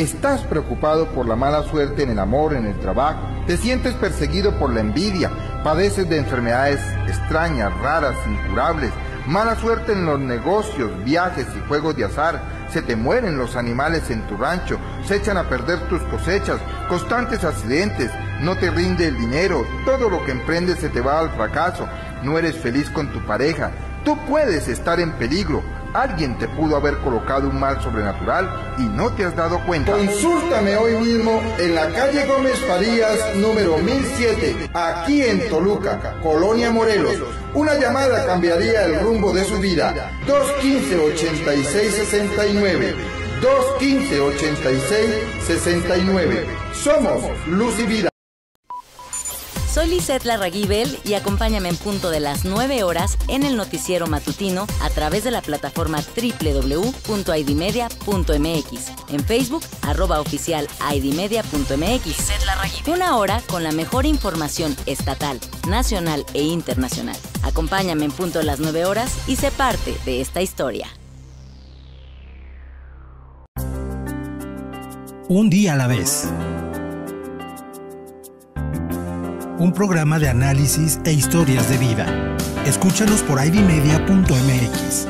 estás preocupado por la mala suerte en el amor, en el trabajo, te sientes perseguido por la envidia, padeces de enfermedades extrañas, raras, incurables, mala suerte en los negocios, viajes y juegos de azar, se te mueren los animales en tu rancho, se echan a perder tus cosechas, constantes accidentes, no te rinde el dinero, todo lo que emprendes se te va al fracaso, no eres feliz con tu pareja, tú puedes estar en peligro, Alguien te pudo haber colocado un mal sobrenatural y no te has dado cuenta. Consúltame hoy mismo en la calle Gómez Farías, número 1007, aquí en Toluca, Colonia Morelos. Una llamada cambiaría el rumbo de su vida. 215-8669. 215-8669. Somos Luz y Vida. Soy La Larraguibel y acompáñame en punto de las 9 horas en el noticiero matutino a través de la plataforma www.idmedia.mx. En Facebook, arroba oficial Una hora con la mejor información estatal, nacional e internacional. Acompáñame en punto de las 9 horas y sé parte de esta historia. Un día a la vez un programa de análisis e historias de vida. Escúchanos por idmedia.mx.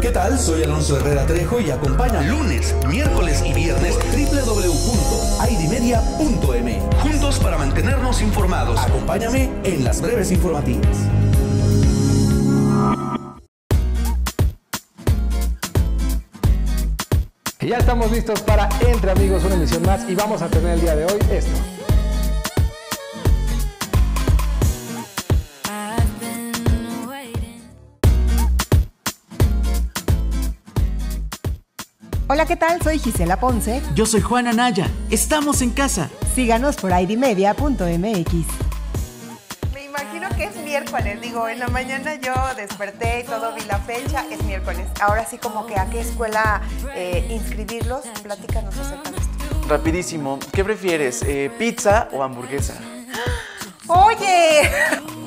¿Qué tal? Soy Alonso Herrera Trejo y acompaña lunes, miércoles y viernes www.aidimedia.m. Juntos para mantenernos informados. Acompáñame en las breves informativas. ya estamos listos para Entre Amigos, una emisión más y vamos a tener el día de hoy esto. Hola, ¿qué tal? Soy Gisela Ponce. Yo soy Juana Naya. Estamos en casa. Síganos por idmedia.mx miércoles, digo, en la mañana yo desperté y todo, vi la fecha, es miércoles. Ahora sí como que a qué escuela eh, inscribirlos, platícanos acerca de esto. Rapidísimo, ¿qué prefieres, eh, pizza o hamburguesa? Oye,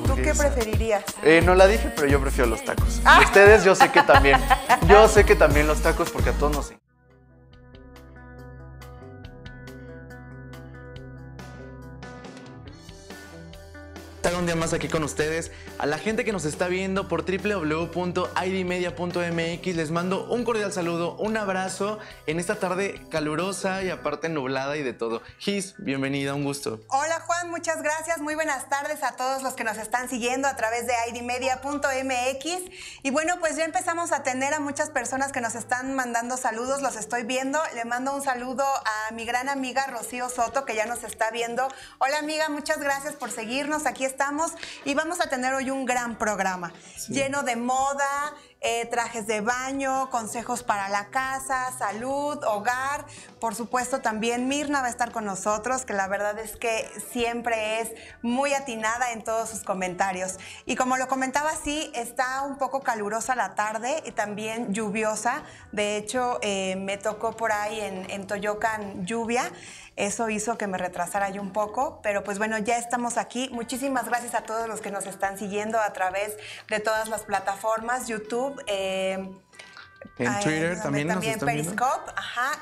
¿tú qué preferirías? Eh, no la dije, pero yo prefiero los tacos. Ah. Ustedes yo sé que también, yo sé que también los tacos porque a todos nos sé. estar un día más aquí con ustedes. A la gente que nos está viendo por www.idmedia.mx les mando un cordial saludo, un abrazo en esta tarde calurosa y aparte nublada y de todo. Gis, bienvenida, un gusto. Hola Juan, muchas gracias. Muy buenas tardes a todos los que nos están siguiendo a través de idmedia.mx. Y bueno, pues ya empezamos a tener a muchas personas que nos están mandando saludos, los estoy viendo. Le mando un saludo a mi gran amiga Rocío Soto que ya nos está viendo. Hola amiga, muchas gracias por seguirnos. Aquí estamos y vamos a tener hoy un gran programa lleno de moda, eh, trajes de baño, consejos para la casa, salud, hogar. Por supuesto, también Mirna va a estar con nosotros, que la verdad es que siempre es muy atinada en todos sus comentarios. Y como lo comentaba, sí, está un poco calurosa la tarde y también lluviosa. De hecho, eh, me tocó por ahí en, en Toyocan lluvia. Eso hizo que me retrasara yo un poco, pero pues bueno, ya estamos aquí. Muchísimas gracias a todos los que nos están siguiendo a través de todas las plataformas, YouTube. Em, ah, Twitter también, Periscope,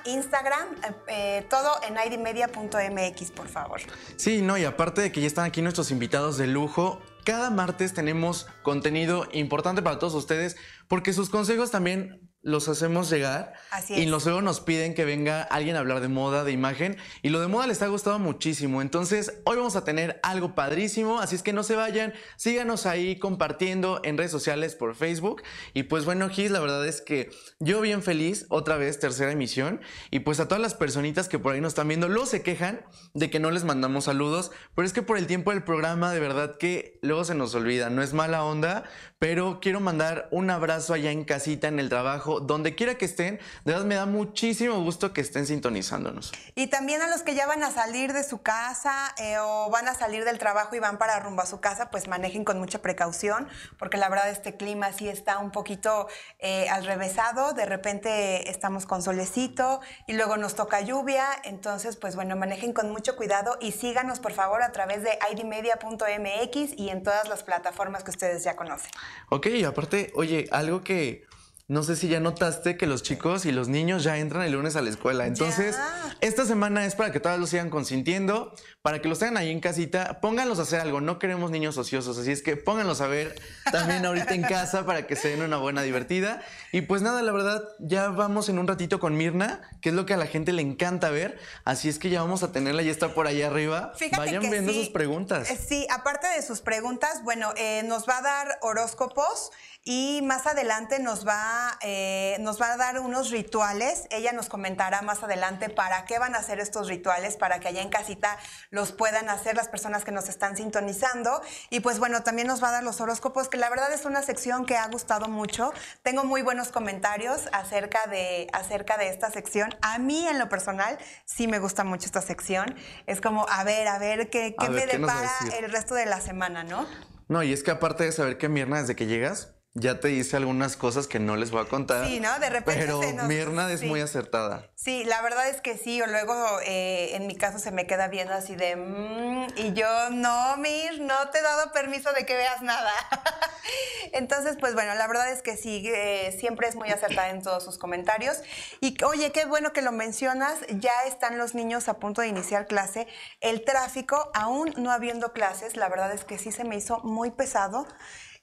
Instagram, eh, todo en idmedia.mx, por favor. Sí, no, y aparte de que ya están aquí nuestros invitados de lujo, cada martes tenemos contenido importante para todos ustedes porque sus consejos también los hacemos llegar. Y luego nos piden que venga alguien a hablar de moda, de imagen. Y lo de moda les ha gustado muchísimo. Entonces, hoy vamos a tener algo padrísimo. Así es que no se vayan. Síganos ahí compartiendo en redes sociales por Facebook. Y pues bueno, Gis, la verdad es que yo bien feliz. Otra vez, tercera emisión. Y pues a todas las personitas que por ahí nos están viendo, luego se quejan de que no les mandamos saludos. Pero es que por el tiempo del programa, de verdad que luego se nos olvida. No es mala onda. Pero quiero mandar un abrazo allá en casita, en el trabajo donde quiera que estén. De verdad me da muchísimo gusto que estén sintonizándonos. Y también a los que ya van a salir de su casa eh, o van a salir del trabajo y van para rumbo a su casa, pues manejen con mucha precaución, porque la verdad este clima sí está un poquito eh, al revésado. De repente estamos con solecito y luego nos toca lluvia. Entonces, pues bueno, manejen con mucho cuidado y síganos por favor a través de idmedia.mx y en todas las plataformas que ustedes ya conocen. Ok, aparte, oye, algo que no sé si ya notaste que los chicos y los niños ya entran el lunes a la escuela. Entonces, esta semana es para que todos los sigan consintiendo, para que los tengan ahí en casita, pónganlos a hacer algo. No queremos niños ociosos, así es que pónganlos a ver también ahorita en casa para que se den una buena divertida. Y pues nada, la verdad, ya vamos en un ratito con Mirna, que es lo que a la gente le encanta ver. Así es que ya vamos a tenerla, y está por ahí arriba. Vayan viendo sus preguntas. Eh, sí, aparte de sus preguntas, bueno, eh, nos va a dar horóscopos y más adelante nos va, eh, nos va a dar unos rituales. Ella nos comentará más adelante para qué van a hacer estos rituales, para que allá en casita los puedan hacer las personas que nos están sintonizando. Y pues bueno, también nos va a dar los horóscopos, que la verdad es una sección que ha gustado mucho. Tengo muy buenos comentarios acerca de, acerca de esta sección. A mí en lo personal sí me gusta mucho esta sección. Es como, a ver, a ver qué, qué me depara el resto de la semana, ¿no? No, y es que aparte de saber qué mierda, desde que llegas, ya te hice algunas cosas que no les voy a contar. Sí, ¿no? De repente. Pero Mirna es muy acertada. Sí, la verdad es que sí. O luego, eh, en mi caso, se me queda viendo así de. Mm", y yo, no, Mir, no te he dado permiso de que veas nada. Entonces, pues bueno, la verdad es que sí, eh, siempre es muy acertada en todos sus comentarios. Y oye, qué bueno que lo mencionas. Ya están los niños a punto de iniciar clase. El tráfico, aún no habiendo clases, la verdad es que sí se me hizo muy pesado.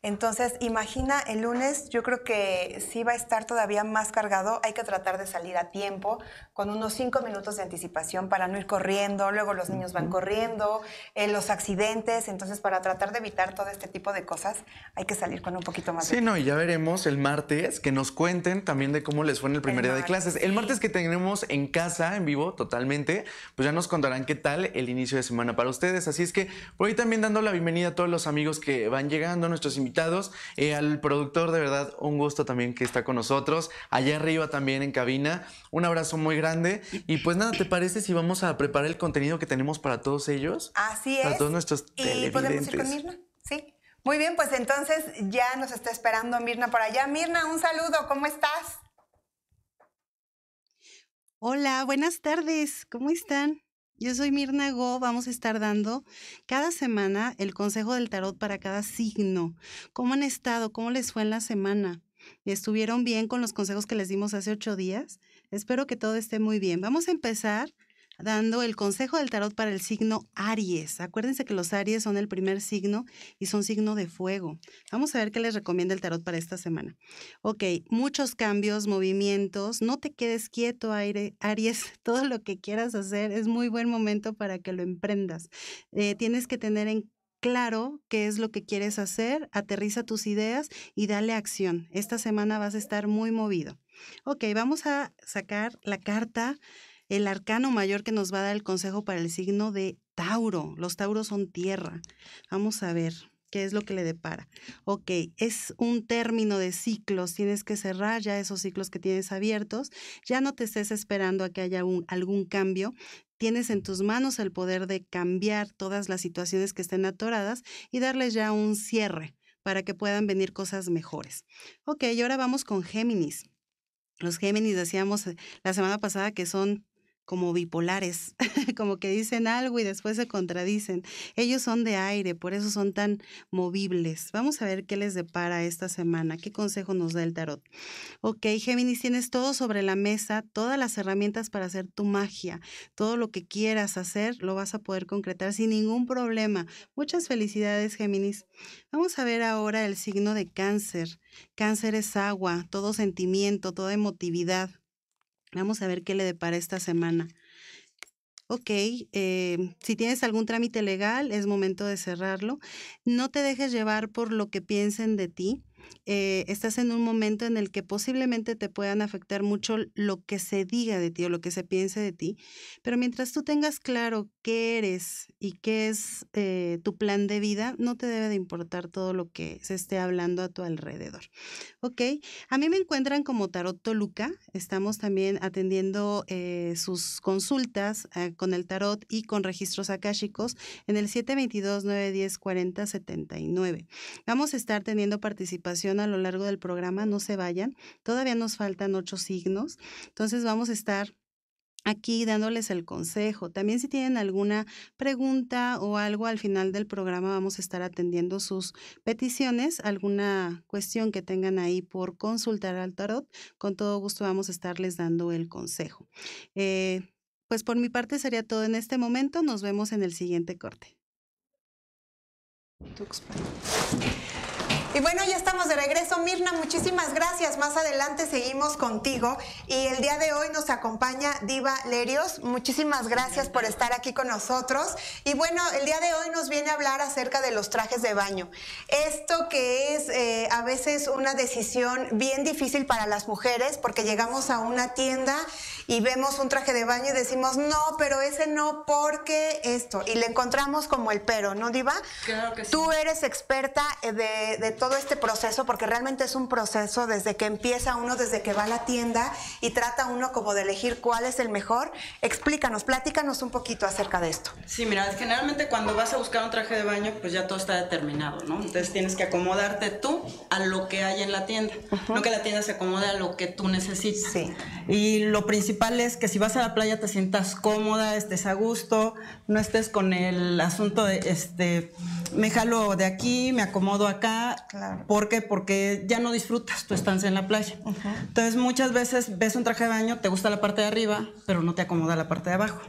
Entonces, imagina el lunes, yo creo que sí va a estar todavía más cargado. Hay que tratar de salir a tiempo, con unos cinco minutos de anticipación para no ir corriendo. Luego los niños van corriendo, eh, los accidentes. Entonces, para tratar de evitar todo este tipo de cosas, hay que salir con un poquito más. Sí, no, y ya veremos el martes que nos cuenten también de cómo les fue en el primer día de clases. El martes que tenemos en casa, en vivo, totalmente, pues ya nos contarán qué tal el inicio de semana para ustedes. Así es que voy también dando la bienvenida a todos los amigos que van llegando, nuestros invitados invitados. Eh, al productor, de verdad, un gusto también que está con nosotros. Allá arriba también en cabina. Un abrazo muy grande. Y pues nada, ¿te parece si vamos a preparar el contenido que tenemos para todos ellos? Así es. Para todos nuestros ¿Y podemos ir con Mirna? Sí. Muy bien, pues entonces ya nos está esperando Mirna por allá. Mirna, un saludo, ¿cómo estás? Hola, buenas tardes, ¿cómo están? Yo soy Mirna Go, vamos a estar dando cada semana el consejo del tarot para cada signo. ¿Cómo han estado? ¿Cómo les fue en la semana? ¿Estuvieron bien con los consejos que les dimos hace ocho días? Espero que todo esté muy bien. Vamos a empezar dando el consejo del tarot para el signo Aries. Acuérdense que los Aries son el primer signo y son signo de fuego. Vamos a ver qué les recomienda el tarot para esta semana. Ok, muchos cambios, movimientos. No te quedes quieto, Aries. Todo lo que quieras hacer es muy buen momento para que lo emprendas. Eh, tienes que tener en claro qué es lo que quieres hacer, aterriza tus ideas y dale acción. Esta semana vas a estar muy movido. Ok, vamos a sacar la carta el arcano mayor que nos va a dar el consejo para el signo de Tauro. Los Tauros son tierra. Vamos a ver qué es lo que le depara. Ok, es un término de ciclos, tienes que cerrar ya esos ciclos que tienes abiertos, ya no te estés esperando a que haya algún cambio, tienes en tus manos el poder de cambiar todas las situaciones que estén atoradas y darles ya un cierre para que puedan venir cosas mejores. Ok, y ahora vamos con Géminis. Los Géminis decíamos eh, la semana pasada que son como bipolares, como que dicen algo y después se contradicen. Ellos son de aire, por eso son tan movibles. Vamos a ver qué les depara esta semana, qué consejo nos da el tarot. Ok, Géminis, tienes todo sobre la mesa, todas las herramientas para hacer tu magia, todo lo que quieras hacer lo vas a poder concretar sin ningún problema. Muchas felicidades, Géminis. Vamos a ver ahora el signo de cáncer. Cáncer es agua, todo sentimiento, toda emotividad Vamos a ver qué le depara esta semana. Ok, em, si tienes algún trámite legal, es momento de cerrarlo. No te dejes llevar por lo que piensen de ti. Eh, estás en un momento en el que posiblemente te puedan afectar mucho lo que se diga de ti o lo que se piense de ti, pero mientras tú tengas claro qué eres y qué es eh, tu plan de vida, no te debe de importar todo lo que se esté hablando a tu alrededor. ¿Ok? A mí me encuentran como Tarot Toluca, estamos también atendiendo eh, sus consultas con el tarot y con registros akáshicos en el 722 910 4079 Vamos a estar teniendo participación a lo largo del programa, no se vayan. Todavía nos faltan ocho signos, entonces vamos a estar aquí dándoles el consejo. También si tienen alguna pregunta o algo al final del programa vamos a estar atendiendo sus peticiones, alguna cuestión que tengan ahí por consultar al tarot, con todo gusto vamos a estarles dando el consejo. Eh, pues por mi parte sería todo en este momento, nos vemos en el siguiente corte. Y bueno, ya estamos de regreso. Mirna, muchísimas gracias. Más adelante seguimos contigo. Y el día de hoy nos acompaña Diva Lerios. Muchísimas gracias por estar aquí con nosotros. Y bueno, el día de hoy nos viene a hablar acerca de los trajes de baño. Esto que es eh, a veces una decisión bien difícil para las mujeres porque llegamos a una tienda y vemos un traje de baño y decimos, no, pero ese no porque esto. Y le encontramos como el pero, ¿no, Diva? Claro que sí. Tú eres experta eh, de, de todo este proceso, porque realmente es un proceso desde que empieza uno, desde que va a la tienda y trata uno como de elegir cuál es el mejor. Explícanos, platícanos un poquito acerca de esto. Sí, mira, generalmente cuando vas a buscar un traje de baño, pues ya todo está determinado, ¿no? Entonces tienes que acomodarte tú a lo que hay en la tienda, no que la tienda se acomode a lo que tú necesites. Sí. Y lo principal es que si vas a la playa te sientas cómoda, estés a gusto, no estés con el asunto de, este, me jalo de aquí, me acomodo acá, porque ¿Por qué? Porque ya no disfrutas tu estancia en la playa. Entonces muchas veces ves un traje de baño, te gusta la parte de arriba, pero no te acomoda la parte de abajo.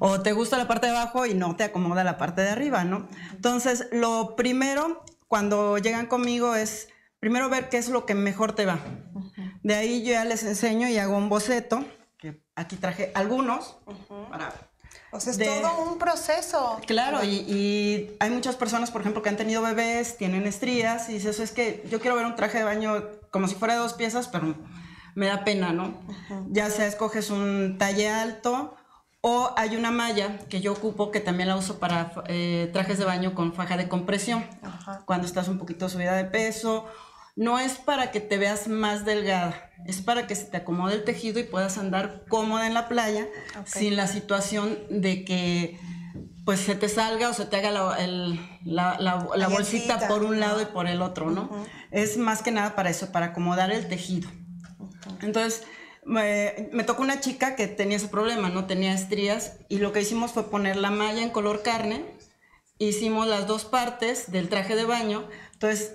O te gusta la parte de abajo y no te acomoda la parte de arriba, ¿no? Entonces lo primero cuando llegan conmigo es primero ver qué es lo que mejor te va. De ahí yo ya les enseño y hago un boceto. que Aquí traje algunos para o sea, es todo un proceso. Claro, y, hay muchas personas, por ejemplo, que han tenido bebés, tienen estrías, y eso es que yo quiero ver un traje de baño como si fuera de dos piezas, pero me da pena, ¿no? Ya sea escoges un talle alto o hay una malla que yo ocupo que también la uso para eh, trajes de baño con faja de compresión. Cuando estás un poquito subida de peso no es para que te veas más delgada, es para que se te acomode el tejido y puedas andar cómoda en la playa sin la situación de que pues se te salga o se te haga la, bolsita por un lado y por el otro, ¿no? Es más que nada para eso, para acomodar el tejido. Entonces, me, me, tocó una chica que tenía ese problema, no tenía estrías, y lo que hicimos fue poner la malla en color carne, hicimos las dos partes del traje de baño, entonces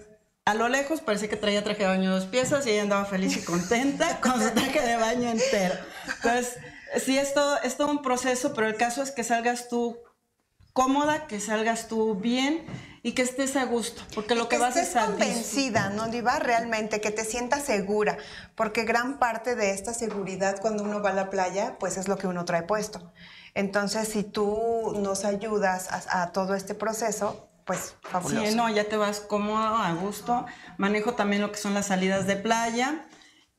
a lo lejos parecía que traía traje de baño dos piezas y ella andaba feliz y contenta con su traje de baño entero. pues sí, es todo, es todo un proceso, pero el caso es que salgas tú cómoda, que salgas tú bien y que estés a gusto, porque lo que, vas a estar convencida, ¿no, Diva? Realmente, que te sientas segura, porque gran parte de esta seguridad cuando uno va a la playa, pues es lo que uno trae puesto. Entonces, si tú nos ayudas a, a todo este proceso, pues fabuloso. Sí, no, ya te vas cómodo, a gusto. Manejo también lo que son las salidas de playa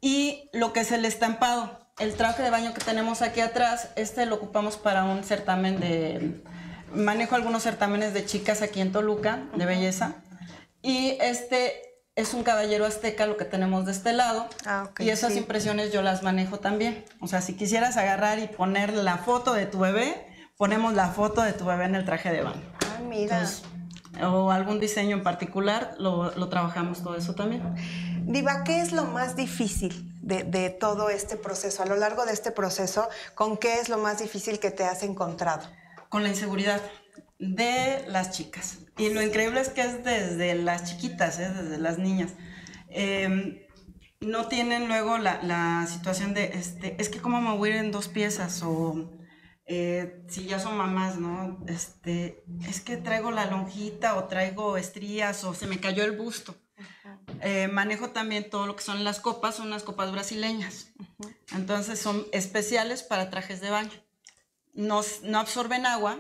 y lo que es el estampado. El traje de baño que tenemos aquí atrás, este lo ocupamos para un certamen de... Manejo algunos certámenes de chicas aquí en Toluca, de belleza. Y este es un caballero azteca lo que tenemos de este lado. Ah, y esas impresiones yo las manejo también. O sea, si quisieras agarrar y poner la foto de tu bebé, ponemos la foto de tu bebé en el traje de baño. Ay, ah, mira o algún diseño en particular, lo, trabajamos todo eso también. Diva, ¿qué es lo más difícil de, todo este proceso? A lo largo de este proceso, ¿con qué es lo más difícil que te has encontrado? Con la inseguridad de las chicas. Y lo increíble es que es desde las chiquitas, ¿eh? desde las niñas. Em, no tienen luego la, situación de, este, es que cómo me voy a ir en dos piezas o eh, si ya son mamás, ¿no? Este, es que traigo la lonjita o traigo estrías o se me cayó el busto. Eh, manejo también todo lo que son las copas, son unas copas brasileñas. Entonces son especiales para trajes de baño. No, no absorben agua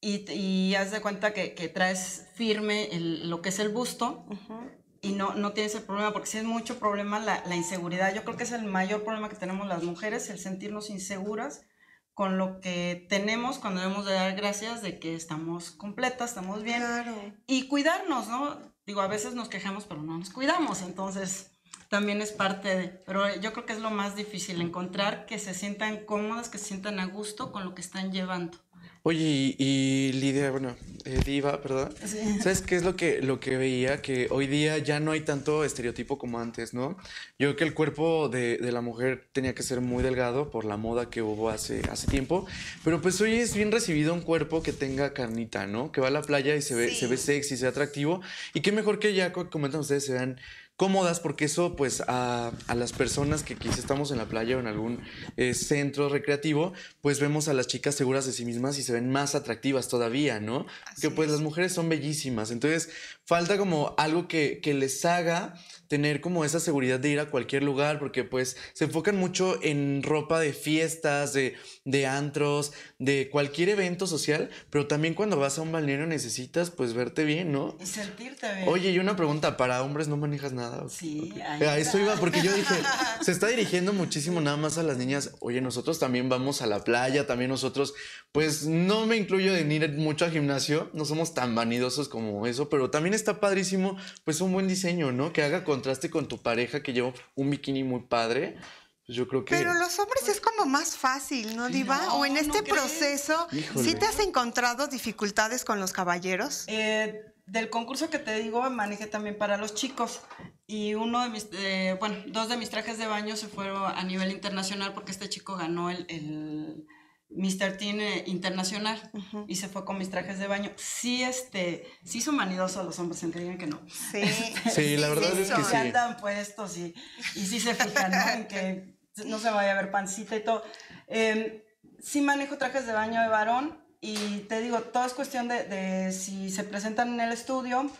y, y, haz de cuenta que, que traes firme lo que es el busto y no, no tienes el problema, porque si es mucho problema la, la, inseguridad. Yo creo que es el mayor problema que tenemos las mujeres, el sentirnos inseguras con lo que tenemos cuando debemos de dar gracias de que estamos completas, estamos bien. Y cuidarnos, ¿no? Digo, a veces nos quejamos, pero no nos cuidamos, entonces también es parte de, pero yo creo que es lo más difícil, encontrar que se sientan cómodas, que se sientan a gusto con lo que están llevando. Oye, y, Lidia, bueno, eh, Diva, perdón, ¿Sabes qué es lo que, lo que veía? Que hoy día ya no hay tanto estereotipo como antes, ¿no? Yo creo que el cuerpo de, de, la mujer tenía que ser muy delgado por la moda que hubo hace, hace tiempo, pero pues hoy es bien recibido un cuerpo que tenga carnita, ¿no? Que va a la playa y se ve, se ve sexy, se ve atractivo, y qué mejor que ya, como comentan ustedes, se vean cómodas, porque eso pues a, las personas que quizás estamos en la playa o en algún eh, centro recreativo, pues vemos a las chicas seguras de sí mismas y se ven más atractivas todavía, ¿no? que pues las mujeres son bellísimas, entonces falta como algo que les haga tener como esa seguridad de ir a cualquier lugar, porque pues se enfocan mucho en ropa de fiestas, de de antros, de cualquier evento social, pero también cuando vas a un balneario necesitas pues verte bien, ¿no? Y sentirte bien. Oye, y una pregunta, para hombres no manejas nada. Sí, a eso iba porque yo dije, se está dirigiendo muchísimo nada más a las niñas. Oye, nosotros también vamos a la playa, también nosotros, pues no me incluyo en ir mucho al gimnasio, no somos tan vanidosos como eso, pero también está padrísimo pues un buen diseño, ¿no? Que haga contraste con tu pareja que lleva un bikini muy padre pues Pero los hombres es como más fácil, ¿no, Diva? ¿O en este proceso ¿si sí te has encontrado dificultades con los caballeros? Eh, del concurso que te digo, manejé también para los chicos. Y uno de mis, eh, bueno, dos de mis trajes de baño se fueron a nivel internacional porque este chico ganó el, Mr. Teen eh, internacional y se fue con mis trajes de baño. Sí, este, sí son manidosos los hombres, se que no. Sí, este, sí la verdad es que sí. andan puestos y, y sí se fijan que no se vaya a ver pancita y todo. Em, sí manejo trajes de baño de varón y te digo, todo es cuestión de, si se presentan en el estudio,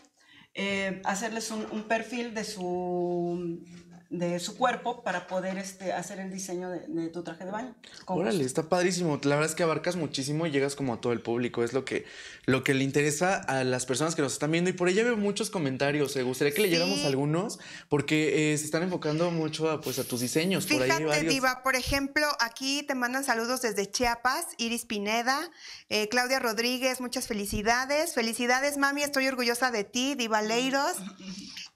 eh, hacerles un perfil de su de su cuerpo para poder este, hacer el diseño de, tu traje de baño. Órale, está padrísimo. La verdad es que abarcas muchísimo y llegas como a todo el público. Es lo que, lo que le interesa a las personas que nos están viendo. Y por ya veo muchos comentarios. Me gustaría que le llegamos algunos porque eh, se están enfocando mucho a, pues, a tus diseños. Fíjate, por ahí Diva, por ejemplo, aquí te mandan saludos desde Chiapas, Iris Pineda, eh, Claudia Rodríguez, muchas felicidades. Felicidades, mami, estoy orgullosa de ti, Diva Leiros. Mm.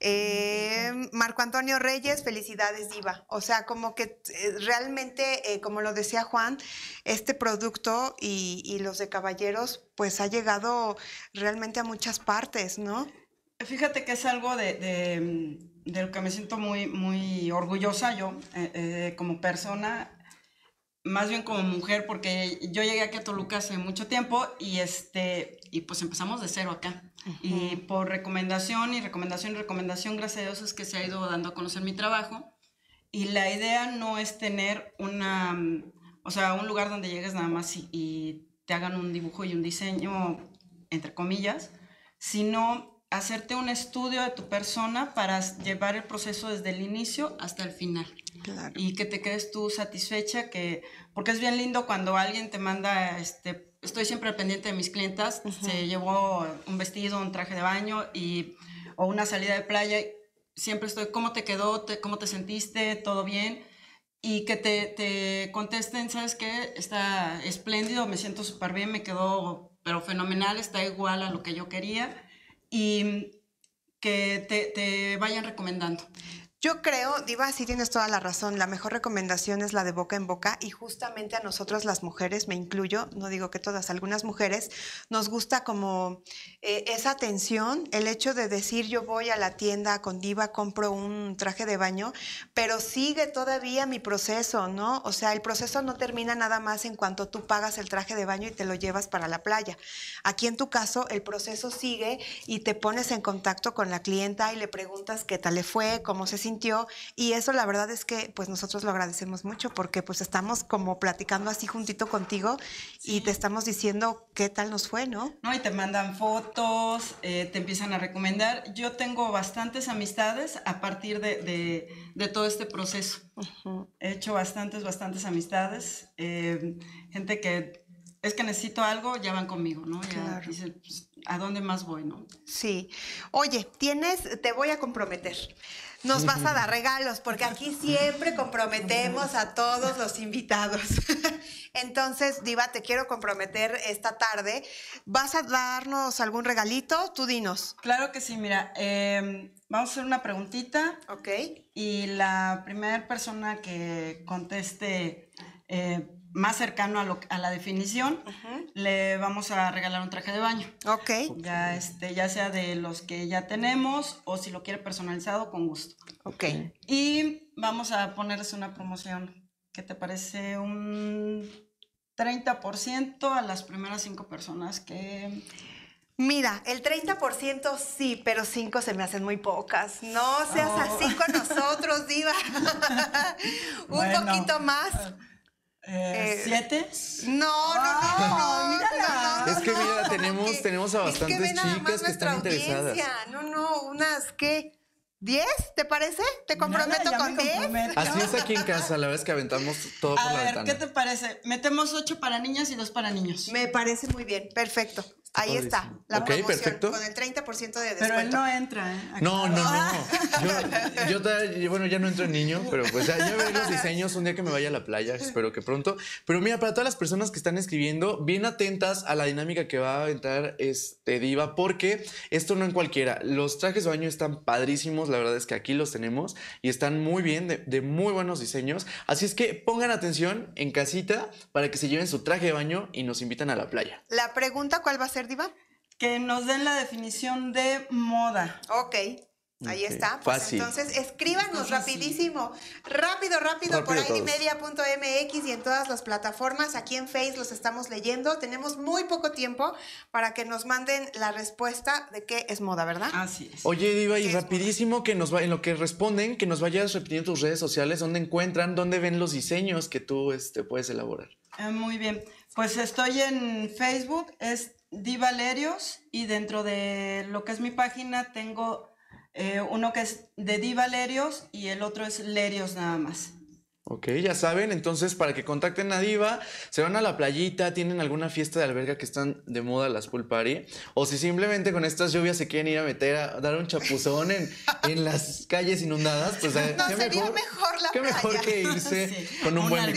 Eh, Marco Antonio Reyes, felicidades diva. O sea, como que eh, realmente, eh, como lo decía Juan, este producto y, los de caballeros, pues ha llegado realmente a muchas partes, ¿no? Fíjate que es algo de, mm, lo que me siento muy, muy orgullosa yo, eh, como persona, más bien como mujer, porque yo llegué aquí a Toluca hace mucho tiempo y, este, y pues empezamos de cero acá. Y por recomendación y recomendación y recomendación, gracias a Dios, es que se ha ido dando a conocer mi trabajo. Y la idea no es tener una, mm, o sea, un lugar donde llegues nada más y, te hagan un dibujo y un diseño, entre comillas, sino hacerte un estudio de tu persona para llevar el proceso desde el inicio hasta el final. Y que te quedes tú satisfecha, que, porque es bien lindo cuando alguien te manda este, estoy siempre al pendiente de mis clientas. Se llevó un vestido, un traje de baño y, o una salida de playa. Siempre estoy, ¿cómo te quedó? ¿Cómo te sentiste? ¿Todo bien? Y que te, contesten, ¿sabes qué? Está espléndido, me siento súper bien, me quedó, pero fenomenal, está igual a lo que yo quería. Y que te vayan recomendando. Yo creo, Diva, sí tienes toda la razón. La mejor recomendación es la de boca en boca y justamente a nosotros las mujeres, me incluyo, no digo que todas, algunas mujeres, nos gusta como eh, esa atención, el hecho de decir yo voy a la tienda con Diva, compro un traje de baño, pero sigue todavía mi proceso, ¿no? O sea, el proceso no termina nada más en cuanto tú pagas el traje de baño y te lo llevas para la playa. Aquí en tu caso, el proceso sigue y te pones en contacto con la clienta y le preguntas qué tal le fue, cómo se sintió y eso la verdad es que pues nosotros lo agradecemos mucho porque pues estamos como platicando así juntito contigo y te estamos diciendo qué tal nos fue, ¿no? No, y te mandan fotos, eh, te empiezan a recomendar. Yo tengo bastantes amistades a partir de, de, todo este proceso. He hecho bastantes, bastantes amistades. Eh, gente que es que necesito algo, ya van conmigo, ¿no? Ya dicen, pues, ¿a dónde más voy, no? Sí. Oye, tienes, te voy a comprometer nos vas a dar regalos, porque aquí siempre comprometemos a todos los invitados. Entonces, Diva, te quiero comprometer esta tarde. ¿Vas a darnos algún regalito? Tú dinos. Claro que sí, mira, em, vamos a hacer una preguntita. Ok. Y la primera persona que conteste... Eh, más cercano a, la definición, le vamos a regalar un traje de baño. Ok. Ya, este, ya sea de los que ya tenemos o si lo quiere personalizado, con gusto. Ok. Y vamos a ponerles una promoción. ¿Qué te parece? Un 30% a las primeras cinco personas que... Mira, el 30% sí, pero cinco se me hacen muy pocas. No seas oh. así con nosotros, Diva. un poquito más. Eh, eh, ¿Siete? No, no, no, no, ah, mírala. Es que mira, tenemos, tenemos a bastantes chicas que están interesadas. No, no, unas ¿qué? ¿Diez? ¿Te parece? ¿Te comprometo con diez? Así es aquí en casa, la vez que aventamos todo a por la ventana. ¿Qué te parece? Metemos ocho para niñas y dos para niños. Me parece muy bien, perfecto. Ahí está, la promoción perfecto. con el 30% de descuento. Pero él no entra, ¿eh? No, no, no, Yo, bueno, ya no entro en niño, pero pues ya, ya los diseños un día que me vaya a la playa, espero que pronto. Pero mira, para todas las personas que están escribiendo, bien atentas a la dinámica que va a entrar este Diva, porque esto no en cualquiera. Los trajes de baño están padrísimos, la verdad es que aquí los tenemos y están muy bien, de, de muy buenos diseños. Así es que pongan atención en casita para que se lleven su traje de baño y nos invitan a la playa. La pregunta, ¿cuál va a ser? Diva? Que nos den la definición de moda. Ok. Ahí está. Pues entonces, escríbanos rapidísimo. Rápido, rápido, por media.mx y en todas las plataformas. Aquí en Face los estamos leyendo. Tenemos muy poco tiempo para que nos manden la respuesta de qué es moda, ¿verdad? Así es. Oye, Diva, y rapidísimo que nos va, en lo que responden, que nos vayas repitiendo tus redes sociales, dónde encuentran, dónde ven los diseños que tú este, puedes elaborar. Eh, muy bien. Pues estoy en Facebook, es Di Valerios y dentro de lo que es mi página tengo eh, uno que es de Di Valerios y el otro es Lerios nada más. Ok, ya saben, entonces para que contacten a Diva, se van a la playita, tienen alguna fiesta de alberga que están de moda las pool o si simplemente con estas lluvias se quieren ir a meter a dar un chapuzón en, las calles inundadas, pues eh, ¿qué, sería mejor, ¿qué mejor que irse con un buen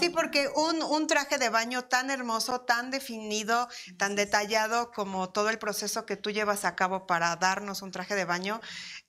Sí, porque un, traje de baño tan hermoso, tan definido, tan detallado como todo el proceso que tú llevas a cabo para darnos un traje de baño,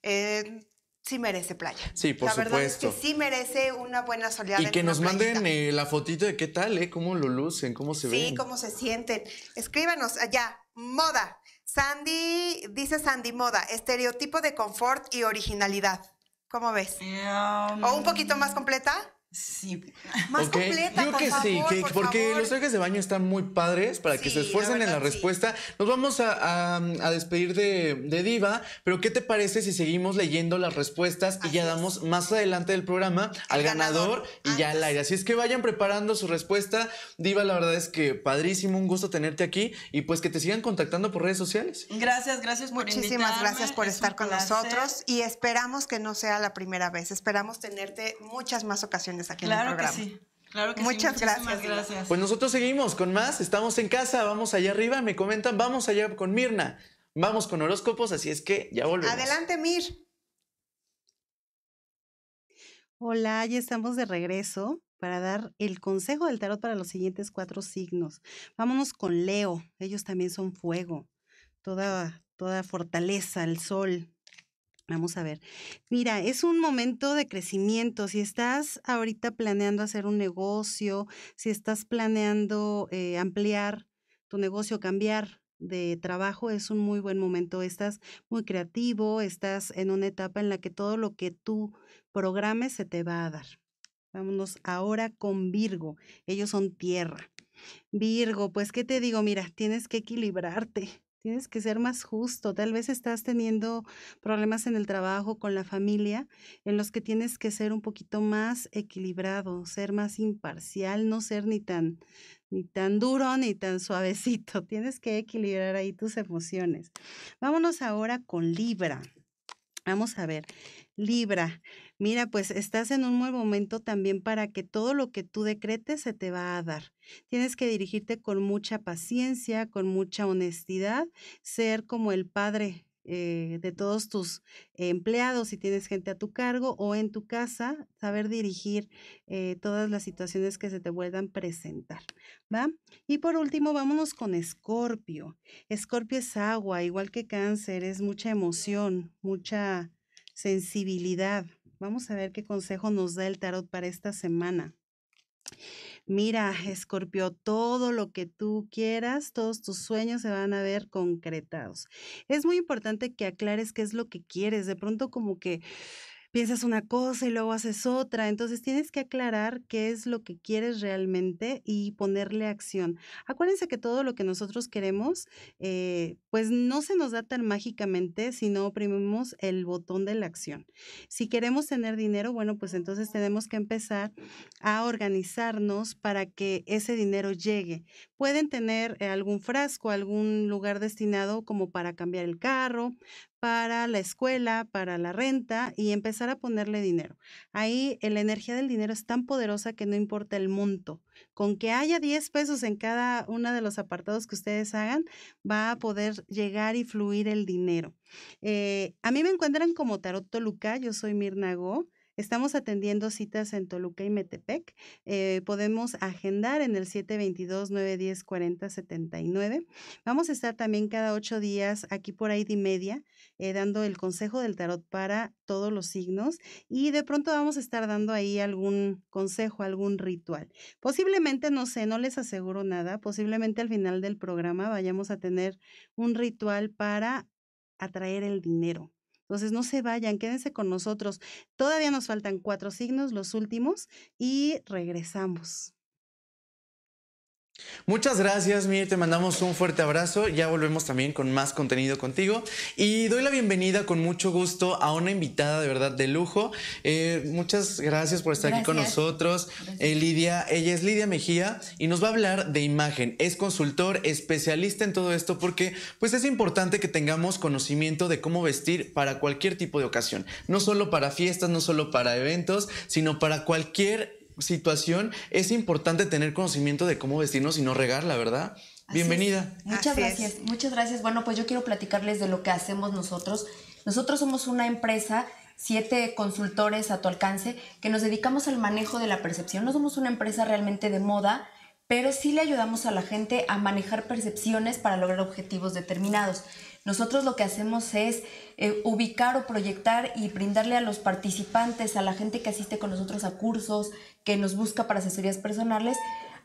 eh, sí merece playa. Sí, por la verdad supuesto. Es que sí merece una buena soleada. Y que nos manden eh, la fotito de qué tal, eh, cómo lo lucen, cómo se ven. Sí, cómo se sienten. Escríbanos allá, ah, moda. Sandy, dice Sandy, moda, estereotipo de confort y originalidad. ¿Cómo ves? Em. ¿O un poquito más completa? Sí. Más completa, que sí, porque los trajes de baño están muy padres para que se esfuercen en la respuesta. Nos vamos a, despedir de, Diva, pero ¿qué te parece si seguimos leyendo las respuestas y ya damos más adelante del programa al ganador, y ya al aire? Así es que vayan preparando su respuesta. Diva, la verdad es que padrísimo, un gusto tenerte aquí y pues que te sigan contactando por redes sociales. Gracias, gracias Muchísimas gracias por estar con nosotros y esperamos que no sea la primera vez. Esperamos tenerte muchas más ocasiones claro Que sí. Claro que Muchas gracias. gracias. Pues nosotros seguimos con más, estamos en casa, vamos allá arriba, me comentan, vamos allá con Mirna, vamos con horóscopos, así es que ya volvemos. Adelante, Mir. Hola, ya estamos de regreso para dar el consejo del tarot para los siguientes cuatro signos. Vámonos con Leo, ellos también son fuego, toda, toda fortaleza, el sol, Vamos a ver. Mira, es un momento de crecimiento. Si estás ahorita planeando hacer un negocio, si estás planeando eh, ampliar tu negocio, cambiar de trabajo, es un muy buen momento. Estás muy creativo, estás en una etapa en la que todo lo que tú programes se te va a dar. Vámonos ahora con Virgo. Ellos son tierra. Virgo, pues, ¿qué te digo? Mira, tienes que equilibrarte Tienes que ser más justo. Tal vez estás teniendo problemas en el trabajo, con la familia, en los que tienes que ser un poquito más equilibrado, ser más imparcial, no ser ni tan, ni tan duro ni tan suavecito. Tienes que equilibrar ahí tus emociones. Vámonos ahora con Libra. Vamos a ver, Libra, mira, pues estás en un buen momento también para que todo lo que tú decretes se te va a dar. Tienes que dirigirte con mucha paciencia, con mucha honestidad, ser como el padre eh, de todos tus empleados, si tienes gente a tu cargo o en tu casa, saber dirigir eh, todas las situaciones que se te vuelvan presentar, ¿va? Y por último, vámonos con Escorpio. Escorpio es agua, igual que cáncer, es mucha emoción, mucha sensibilidad. Vamos a ver qué consejo nos da el tarot para esta semana. Mira, Escorpio, todo lo que tú quieras, todos tus sueños se van a ver concretados. Es muy importante que aclares qué es lo que quieres. De pronto como que piensas una cosa y luego haces otra. Entonces tienes que aclarar qué es lo que quieres realmente y ponerle acción. Acuérdense que todo lo que nosotros queremos, eh, pues no se nos da tan mágicamente si no oprimimos el botón de la acción. Si queremos tener dinero, bueno, pues entonces tenemos que empezar a organizarnos para que ese dinero llegue pueden tener eh, algún frasco, algún lugar destinado como para cambiar el carro, para la escuela, para la renta y empezar a ponerle dinero. Ahí eh, la energía del dinero es tan poderosa que no importa el monto. Con que haya 10 pesos en cada uno de los apartados que ustedes hagan, va a poder llegar y fluir el dinero. Eh, a mí me encuentran como Tarot Toluca, yo soy Mirna Estamos atendiendo citas en Toluca y Metepec. Eh, podemos agendar en el 722-910-4079. Vamos a estar también cada ocho días aquí por ahí de media eh, dando el consejo del tarot para todos los signos y de pronto vamos a estar dando ahí algún consejo, algún ritual. Posiblemente, no sé, no les aseguro nada, posiblemente al final del programa vayamos a tener un ritual para atraer el dinero. Entonces, no se vayan, quédense con nosotros. Todavía nos faltan cuatro signos, los últimos, y regresamos. Muchas gracias, Mir. Te mandamos un fuerte abrazo. Ya volvemos también con más contenido contigo. Y doy la bienvenida con mucho gusto a una invitada de verdad de lujo. Eh, muchas gracias por estar aquí con nosotros. Eh, Lidia, ella es Lidia Mejía y nos va a hablar de imagen. Es consultor, especialista en todo esto porque pues es importante que tengamos conocimiento de cómo vestir para cualquier tipo de ocasión. No solo para fiestas, no solo para eventos, sino para cualquier situación es importante tener conocimiento de cómo vestirnos y no la ¿verdad? Bienvenida. Muchas gracias, muchas gracias. Bueno, pues yo quiero platicarles de lo que hacemos nosotros. Nosotros somos una empresa siete consultores a tu alcance que nos dedicamos al manejo de la percepción. No somos una empresa realmente de moda, pero sí le ayudamos a la gente a manejar percepciones para lograr objetivos determinados. Nosotros lo que hacemos es eh, ubicar o proyectar y brindarle a los participantes, a la gente que asiste con nosotros a cursos, que nos busca para asesorías personales,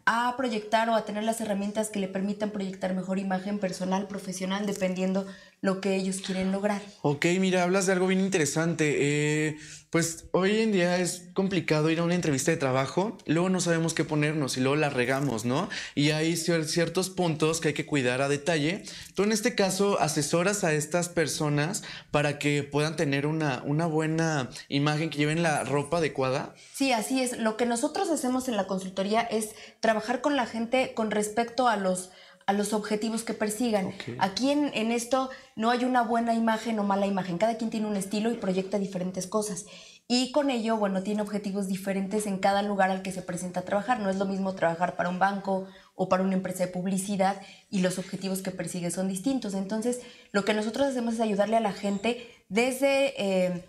a proyectar o a tener las herramientas que le permitan proyectar mejor imagen personal, profesional, dependiendo lo que ellos quieren lograr. Ok, mira, hablas de algo bien interesante. Eh, pues hoy en día es complicado ir a una entrevista de trabajo, luego no sabemos qué ponernos y luego la regamos, ¿no? Y hay ciertos puntos que hay que cuidar a detalle. Tú en este caso asesoras a estas personas para que puedan tener una, una buena imagen, que lleven la ropa adecuada. Sí, así es. Lo que nosotros hacemos en la consultoría es trabajar con la gente con respecto a los los objetivos que persigan. Aquí en, esto no hay una buena imagen o mala imagen, cada quien tiene un estilo y proyecta diferentes cosas. Y con ello, bueno, tiene objetivos diferentes en cada lugar al que se presenta a trabajar. No es lo mismo trabajar para un banco o para una empresa de publicidad y los objetivos que persigue son distintos. Entonces, lo que nosotros hacemos es ayudarle a la gente desde... Eh,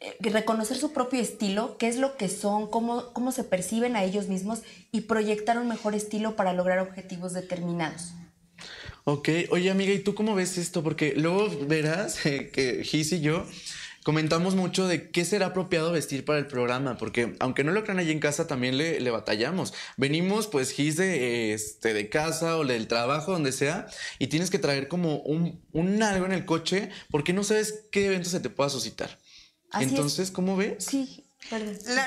eh, reconocer su propio estilo, qué es lo que son, cómo, cómo se perciben a ellos mismos y proyectar un mejor estilo para lograr objetivos determinados. Ok, oye amiga, ¿y tú cómo ves esto? Porque luego verás que Giz y yo comentamos mucho de qué será apropiado vestir para el programa, porque aunque no lo crean allí en casa, también le, batallamos. Venimos, pues, Gis de, este, de casa o del trabajo, donde sea, y tienes que traer como un, algo en el coche porque no sabes qué evento se te pueda suscitar. Entonces, ¿cómo ves? Sí,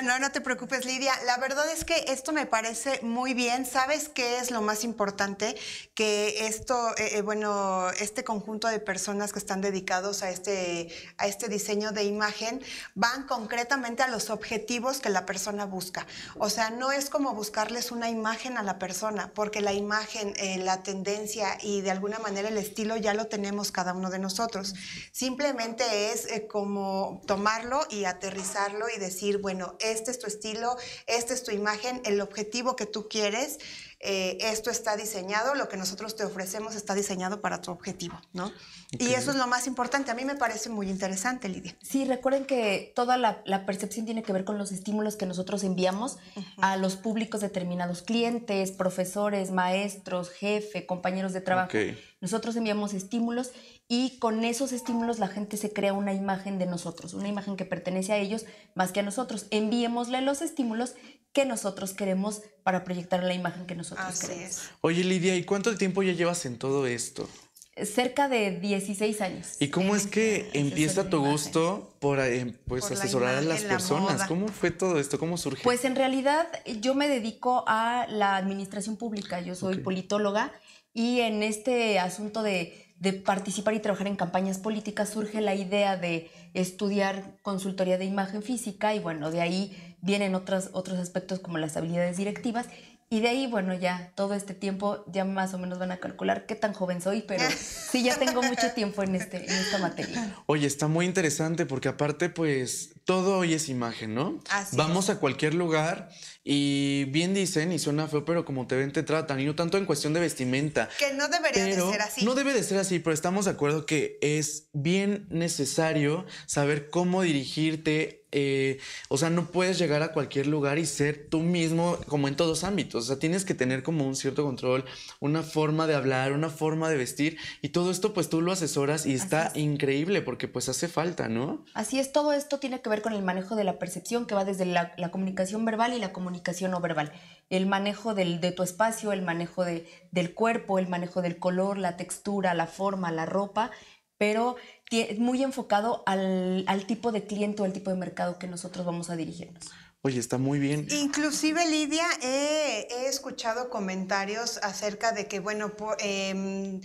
no, no te preocupes, Lidia. La verdad es que esto me parece muy bien. ¿Sabes qué es lo más importante? Que esto, eh, eh, bueno, este conjunto de personas que están dedicados a este, a este diseño de imagen van concretamente a los objetivos que la persona busca. O sea, no es como buscarles una imagen a la persona, porque la imagen, eh, la tendencia y de alguna manera el estilo ya lo tenemos cada uno de nosotros. Simplemente es como tomarlo y aterrizarlo y decir bueno, este es tu estilo, esta es tu imagen, el objetivo que tú quieres, eh, esto está diseñado, lo que nosotros te ofrecemos está diseñado para tu objetivo, ¿no? Y eso es lo más importante. A mí me parece muy interesante, Lidia. Sí, recuerden que toda la, percepción tiene que ver con los estímulos que nosotros enviamos a los públicos determinados, clientes, profesores, maestros, jefe, compañeros de trabajo. Nosotros enviamos estímulos y con esos estímulos la gente se crea una imagen de nosotros, una imagen que pertenece a ellos más que a nosotros. Enviémosle los estímulos que nosotros queremos para proyectar la imagen que nosotros queremos. Oye Lidia, ¿y cuánto tiempo ya llevas en todo esto? Eh, cerca de 16 años. ¿Y cómo es que empieza tu gusto por eh, pues, asesorar a las personas? ¿Cómo fue todo esto? ¿Cómo surgió? Pues en realidad yo me dedico a la administración pública, yo soy politóloga y en este asunto de de participar y trabajar en campañas políticas surge la idea de estudiar consultoría de imagen física y bueno, de ahí vienen otros, otros aspectos como las habilidades directivas y de ahí, bueno, ya todo este tiempo ya más o menos van a calcular qué tan joven soy, pero sí ya tengo mucho tiempo en, este, en esta materia. Oye, está muy interesante porque aparte pues todo hoy es imagen, ¿no? Así Vamos a cualquier lugar y bien dicen, y suena feo, pero como te ven, te tratan, y no tanto en cuestión de vestimenta. Que no debería de ser así. No debe de ser así, pero estamos de acuerdo que es bien necesario saber cómo dirigirte. Eh, o sea, no puedes llegar a cualquier lugar y ser tú mismo como en todos ámbitos. O sea, tienes que tener como un cierto control, una forma de hablar, una forma de vestir y todo esto pues tú lo asesoras y está increíble porque pues hace falta, ¿no? Así es, todo esto tiene que con el manejo de la percepción que va desde la, comunicación verbal y la comunicación no verbal. El manejo del, de tu espacio, el manejo de, del cuerpo, el manejo del color, la textura, la forma, la ropa, pero muy enfocado al, tipo de cliente o al tipo de mercado que nosotros vamos a dirigirnos. Oye, está muy bien. Inclusive, Lidia, he escuchado comentarios acerca de que, bueno, em,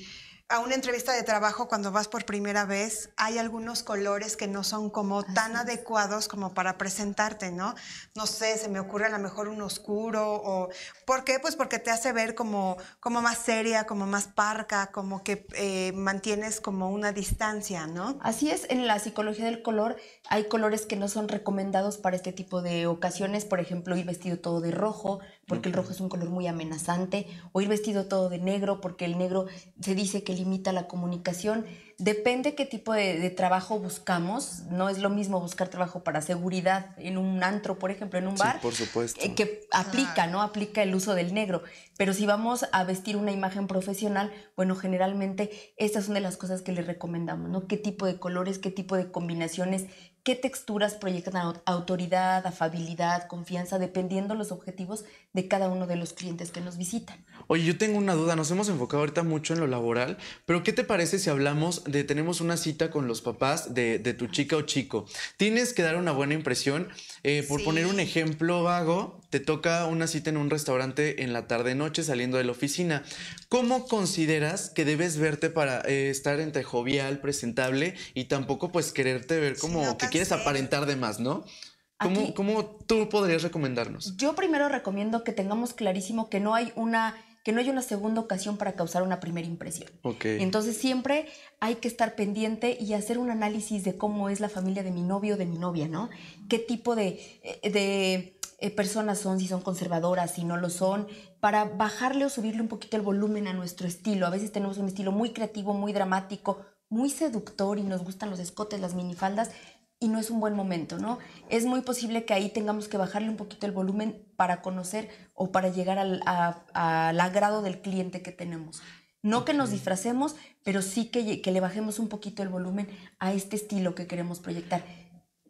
a una entrevista de trabajo cuando vas por primera vez, hay algunos colores que no son como tan adecuados como para presentarte, ¿no? No sé, se me ocurre a lo mejor un oscuro o ¿por qué? Pues porque te hace ver como como más seria, como más parca, como que eh, mantienes como una distancia, ¿no? Así es, en la psicología del color hay colores que no son recomendados para este tipo de ocasiones, por ejemplo, ir vestido todo de rojo, porque el rojo es un color muy amenazante, o ir vestido todo de negro, porque el negro se dice que limita la comunicación. Depende qué tipo de, trabajo buscamos. No es lo mismo buscar trabajo para seguridad en un antro, por ejemplo, en un bar. por supuesto. Eh, que aplica, ¿no? Aplica el uso del negro. Pero si vamos a vestir una imagen profesional, bueno, generalmente estas son de las cosas que les recomendamos, ¿no? ¿Qué tipo de colores, qué tipo de combinaciones, qué texturas proyectan autoridad, afabilidad, confianza, dependiendo los objetivos de cada uno de los clientes que nos visitan. Oye, yo tengo una duda, nos hemos enfocado ahorita mucho en lo laboral, pero ¿qué te parece si hablamos de tenemos una cita con los papás de, de tu chica o chico? Tienes que dar una buena impresión eh, por poner un ejemplo vago, te toca una cita en un restaurante en la tarde-noche saliendo de la oficina. ¿Cómo consideras que debes verte para eh, estar entre jovial, presentable y tampoco pues quererte ver como que quieres aparentar de más, ¿no? ¿Cómo, ¿Cómo, tú podrías recomendarnos? Yo primero recomiendo que tengamos clarísimo que no hay una que no hay una segunda ocasión para causar una primera impresión. Entonces siempre hay que estar pendiente y hacer un análisis de cómo es la familia de mi novio o de mi novia, ¿no? ¿Qué tipo de, eh, de eh, personas son, si son conservadoras, si no lo son, para bajarle o subirle un poquito el volumen a nuestro estilo. A veces tenemos un estilo muy creativo, muy dramático, muy seductor y nos gustan los escotes, las minifaldas, y no es un buen momento, ¿no? Es muy posible que ahí tengamos que bajarle un poquito el volumen para conocer o para llegar al, agrado del cliente que tenemos. No que nos disfracemos, pero sí que, que le bajemos un poquito el volumen a este estilo que queremos proyectar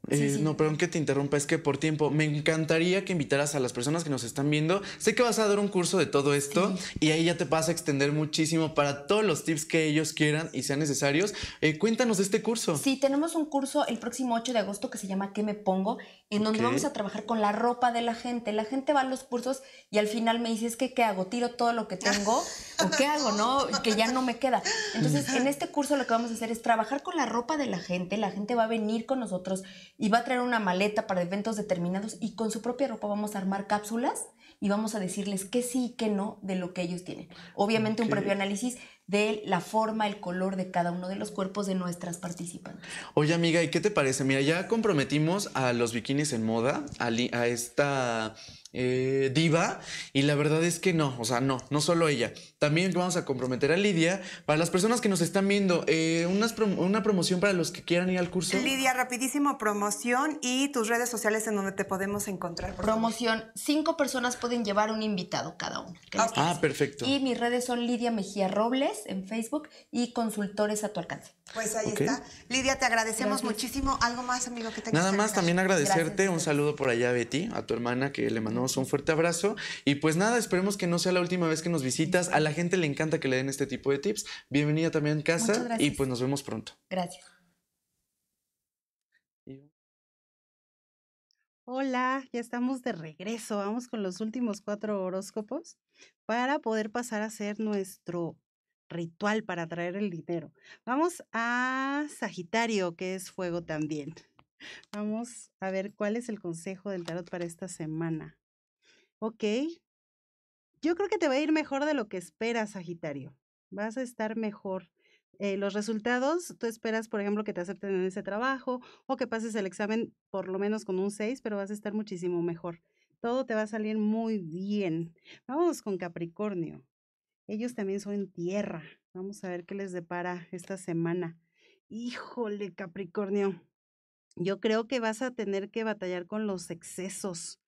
eh, no, perdón que te interrumpa, es que por tiempo, me encantaría que invitaras a las personas que nos están viendo. Sé que vas a dar un curso de todo esto y ahí ya te vas a extender muchísimo para todos los tips que ellos quieran y sean necesarios. Eh, cuéntanos de este curso. Sí, tenemos un curso el próximo 8 de agosto que se llama ¿Qué me pongo? En donde vamos a trabajar con la ropa de la gente. La gente va a los cursos y al final me dice, es que ¿qué hago? ¿Tiro todo lo que tengo? ¿O qué hago? ¿No? Que ya no me queda. Entonces, en este curso lo que vamos a hacer es trabajar con la ropa de la gente. La gente va a venir con nosotros y va a traer una maleta para eventos determinados y con su propia ropa vamos a armar cápsulas y vamos a decirles qué sí y qué no de lo que ellos tienen. Obviamente un propio análisis de la forma, el color de cada uno de los cuerpos de nuestras participantes. Oye amiga, ¿y qué te parece? Mira, ya comprometimos a los bikinis en moda, a esta eh, diva y la verdad es que no, o sea, no, no solo ella. También vamos a comprometer a Lidia. Para las personas que nos están viendo, eh, una promoción para los que quieran ir al curso. Lidia, rapidísimo, promoción y tus redes sociales en donde te podemos encontrar. promoción, cinco personas pueden llevar un invitado cada uno. Ah, perfecto. Y mis redes son Lidia Mejía Robles en Facebook y Consultores a tu alcance. Pues ahí está. Lidia, te agradecemos muchísimo. ¿Algo más, amigo, que te. Nada más, también agradecerte. un saludo por allá, Betty, a tu hermana que le mandó un fuerte abrazo y pues nada, esperemos que no sea la última vez que nos visitas. A la gente le encanta que le den este tipo de tips. Bienvenida también a casa y pues nos vemos pronto. Gracias. Hola, ya estamos de regreso. Vamos con los últimos cuatro horóscopos para poder pasar a hacer nuestro ritual para traer el dinero. Vamos a Sagitario, que es fuego también. Vamos a ver cuál es el consejo del tarot para esta semana. Ok. Yo creo que te va a ir mejor de lo que esperas, Sagitario. Vas a estar mejor. Eh, los resultados, tú esperas, por ejemplo, que te acepten en ese trabajo o que pases el examen por lo menos con un 6, pero vas a estar muchísimo mejor. Todo te va a salir muy bien. Vamos con Capricornio. Ellos también son tierra. Vamos a ver qué les depara esta semana. Híjole, Capricornio. Yo creo que vas a tener que batallar con los excesos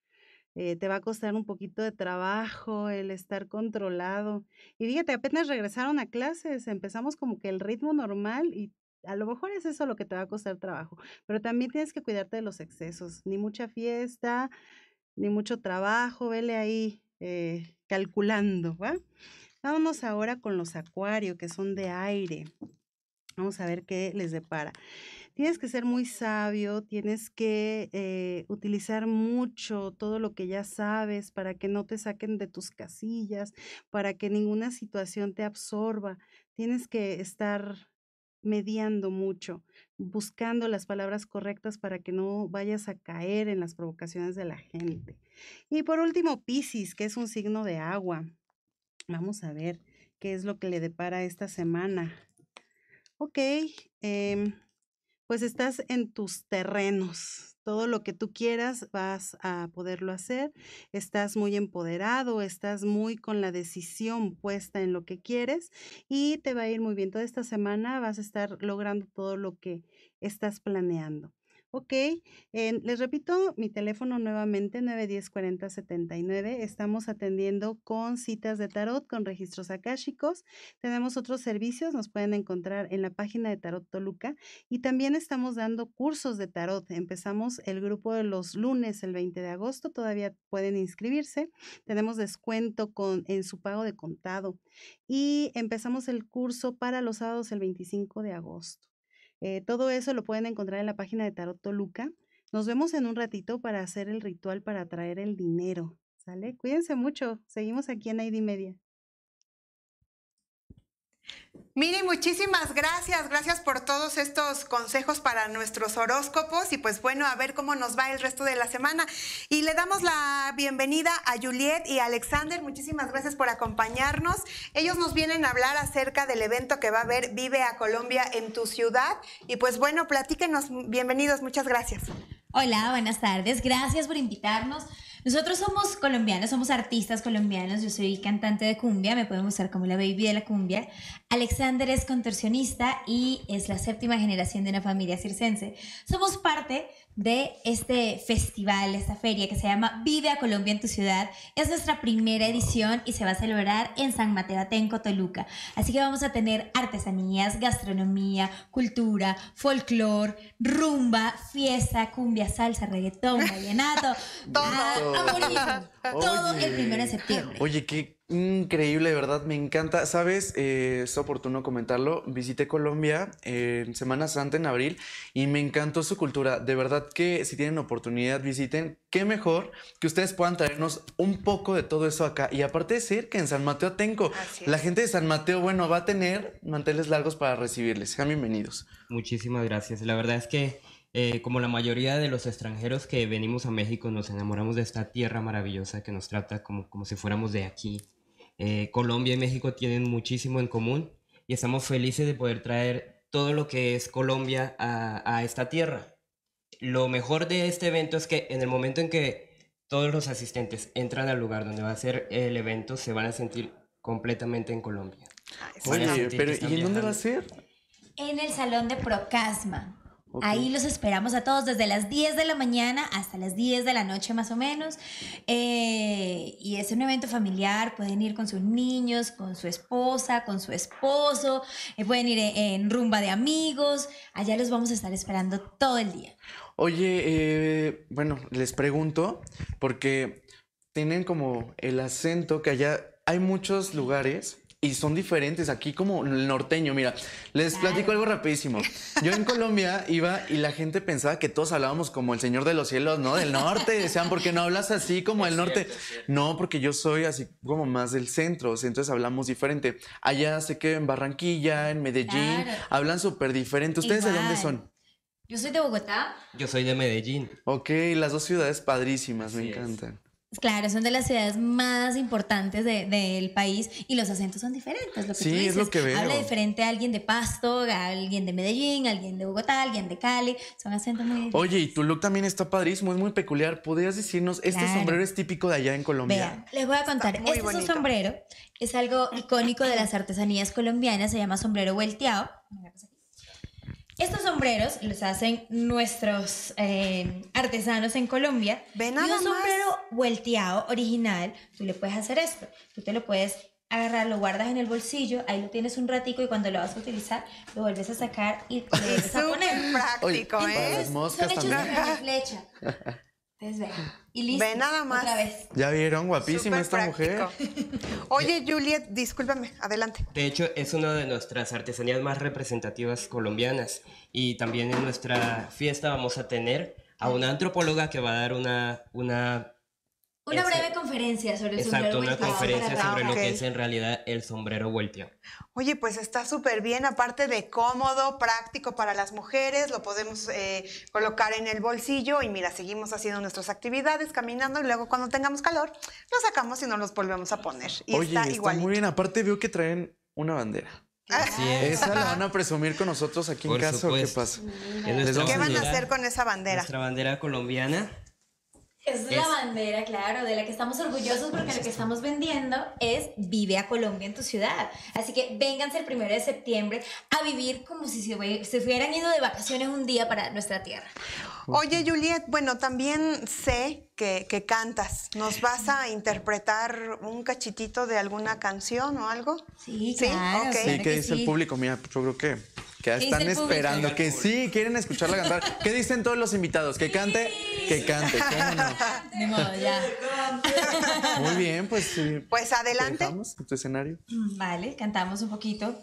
eh, te va a costar un poquito de trabajo el estar controlado. Y fíjate, apenas regresaron a clases, empezamos como que el ritmo normal y a lo mejor es eso lo que te va a costar trabajo, pero también tienes que cuidarte de los excesos, ni mucha fiesta, ni mucho trabajo, vele ahí eh, calculando, ¿va? Vámonos ahora con los acuarios que son de aire. Vamos a ver qué les depara tienes que ser muy sabio, tienes que eh, utilizar mucho todo lo que ya sabes para que no te saquen de tus casillas, para que ninguna situación te absorba. Tienes que estar mediando mucho, buscando las palabras correctas para que no vayas a caer en las provocaciones de la gente. Y por último, Pisces, que es un signo de agua. Vamos a ver qué es lo que le depara esta semana. Ok, em, pues estás en tus terrenos. Todo lo que tú quieras vas a poderlo hacer. Estás muy empoderado, estás muy con la decisión puesta en lo que quieres y te va a ir muy bien. Toda esta semana vas a estar logrando todo lo que estás planeando. Ok, eh, les repito mi teléfono nuevamente, 910-4079. Estamos atendiendo con citas de tarot, con registros akáshicos. Tenemos otros servicios, nos pueden encontrar en la página de Tarot Toluca. Y también estamos dando cursos de tarot. Empezamos el grupo de los lunes, el 20 de agosto. Todavía pueden inscribirse. Tenemos descuento con, en su pago de contado. Y empezamos el curso para los sábados, el 25 de agosto. Eh, todo eso lo pueden encontrar en la página de Tarot Toluca. Nos vemos en un ratito para hacer el ritual para traer el dinero. ¿Sale? Cuídense mucho. Seguimos aquí en ID Media. Miri, muchísimas gracias. Gracias por todos estos consejos para nuestros horóscopos y pues bueno, a ver cómo nos va el resto de la semana. Y le damos la bienvenida a Juliet y Alexander. Muchísimas gracias por acompañarnos. Ellos nos vienen a hablar acerca del evento que va a haber Vive a Colombia en tu ciudad. Y pues bueno, platíquenos. Bienvenidos, muchas gracias. Hola, buenas tardes. Gracias por invitarnos. Nosotros somos colombianos, somos artistas colombianos. Yo soy cantante de cumbia, me pueden mostrar como la baby de la cumbia. Alexander es contorsionista y es la séptima generación de una familia circense. Somos parte de este festival, esta feria que se llama Vive a Colombia en tu ciudad. Es nuestra primera edición y se va a celebrar en San Mateo Atenco, Toluca. Así que vamos a tener artesanías, gastronomía, cultura, folclor, rumba, fiesta, cumbia, salsa, reggaetón, vallenato. todo. Ah, ah, todo el primero de septiembre. Oye, qué Increíble, de verdad, me encanta. Sabes, eh, es oportuno comentarlo. Visité Colombia en Semana Santa, en abril, y me encantó su cultura. De verdad que si tienen oportunidad, visiten. Qué mejor que ustedes puedan traernos un poco de todo eso acá. Y aparte de decir que en San Mateo tengo, la gente de San Mateo, bueno, va a tener manteles largos para recibirles. Sean bienvenidos. Muchísimas gracias. La verdad es que eh, como la mayoría de los extranjeros que venimos a México, nos enamoramos de esta tierra maravillosa que nos trata como, como si fuéramos de aquí. Eh, Colombia y México tienen muchísimo en común y estamos felices de poder traer todo lo que es Colombia a, esta tierra. Lo mejor de este evento es que en el momento en que todos los asistentes entran al lugar donde va a ser el evento, se van a sentir completamente en Colombia. Ah, Oye, pero ¿y en dónde va a ser? En el salón de Procasma. Ahí los esperamos a todos desde las 10 de la mañana hasta las 10 de la noche más o menos. Eh, y es un evento familiar, pueden ir con sus niños, con su esposa, con su esposo, eh, pueden ir en, rumba de amigos, allá los vamos a estar esperando todo el día. Oye, eh, bueno, les pregunto, porque tienen como el acento que allá hay muchos lugares y son diferentes. Aquí como el norteño, mira, les platico algo rapidísimo. Yo en Colombia iba y la gente pensaba que todos hablábamos como el Señor de los Cielos, ¿no? Del norte, decían, ¿por qué no hablas así como el norte? No, porque yo soy así como más del centro, entonces hablamos diferente. Allá sé que en Barranquilla, en Medellín, hablan súper diferente. ¿Ustedes de dónde son? Yo soy de Bogotá. Yo soy de Medellín. Ok, las dos ciudades padrísimas, me encantan. Claro, son de las ciudades más importantes del país y los acentos son diferentes. Lo que sí, es lo que veo. Habla diferente a alguien de Pasto, alguien de Medellín, alguien de Bogotá, alguien de Cali. Son acentos muy diferentes. Oye, y tu look también está padrísimo, es muy peculiar. ¿Podrías decirnos, este sombrero es típico de allá en Colombia? Vean, les voy a contar. Este es un sombrero, es algo icónico de las artesanías colombianas, se llama sombrero vuelteado. Estos sombreros los hacen nuestros eh, artesanos en Colombia. Ven y un sombrero vuelteado original, tú le puedes hacer esto. Tú te lo puedes agarrar, lo guardas en el bolsillo, ahí lo tienes un ratico y cuando lo vas a utilizar, lo vuelves a sacar y lo vuelves a poner. práctico, es! ¿eh? son hechos de flecha. Desde Y listo. Ve nada más. Otra vez. Ya vieron, guapísima esta mujer. Oye, Juliet, discúlpame, adelante. De hecho, es una de nuestras artesanías más representativas colombianas. Y también en nuestra fiesta vamos a tener a una antropóloga que va a dar una, una una breve conferencia sobre el sombrero Exacto, una conferencia sobre lo que es en realidad el sombrero volteado. Oye, pues está súper bien, aparte de cómodo, práctico para las mujeres, lo podemos eh, colocar en el bolsillo y mira, seguimos haciendo nuestras actividades, caminando y luego cuando tengamos calor, lo sacamos y no los volvemos a poner. Y Oye, está, muy bien, aparte veo que traen una bandera. Así Esa la van a presumir con nosotros aquí en casa. ¿Qué pasa? ¿Qué van a hacer con esa bandera? Nuestra bandera colombiana es, la bandera, claro, de la que estamos orgullosos porque lo que estamos vendiendo es Vive a Colombia en tu ciudad. Así que vénganse el primero de septiembre a vivir como si se, fueran hubieran ido de vacaciones un día para nuestra tierra. Oye, Juliet, bueno, también sé que, cantas. ¿Nos vas a interpretar un cachitito de alguna canción o algo? Sí, ¿Sí? claro. Sí, ¿qué dice el público? Mira, yo creo que están esperando, que sí, quieren escucharla cantar. ¿Qué dicen todos los invitados? ¿Que cante? Que cante. ni modo, ya. Muy bien, pues. Eh, pues adelante. Dejamos tu escenario. Mm, vale, cantamos un poquito.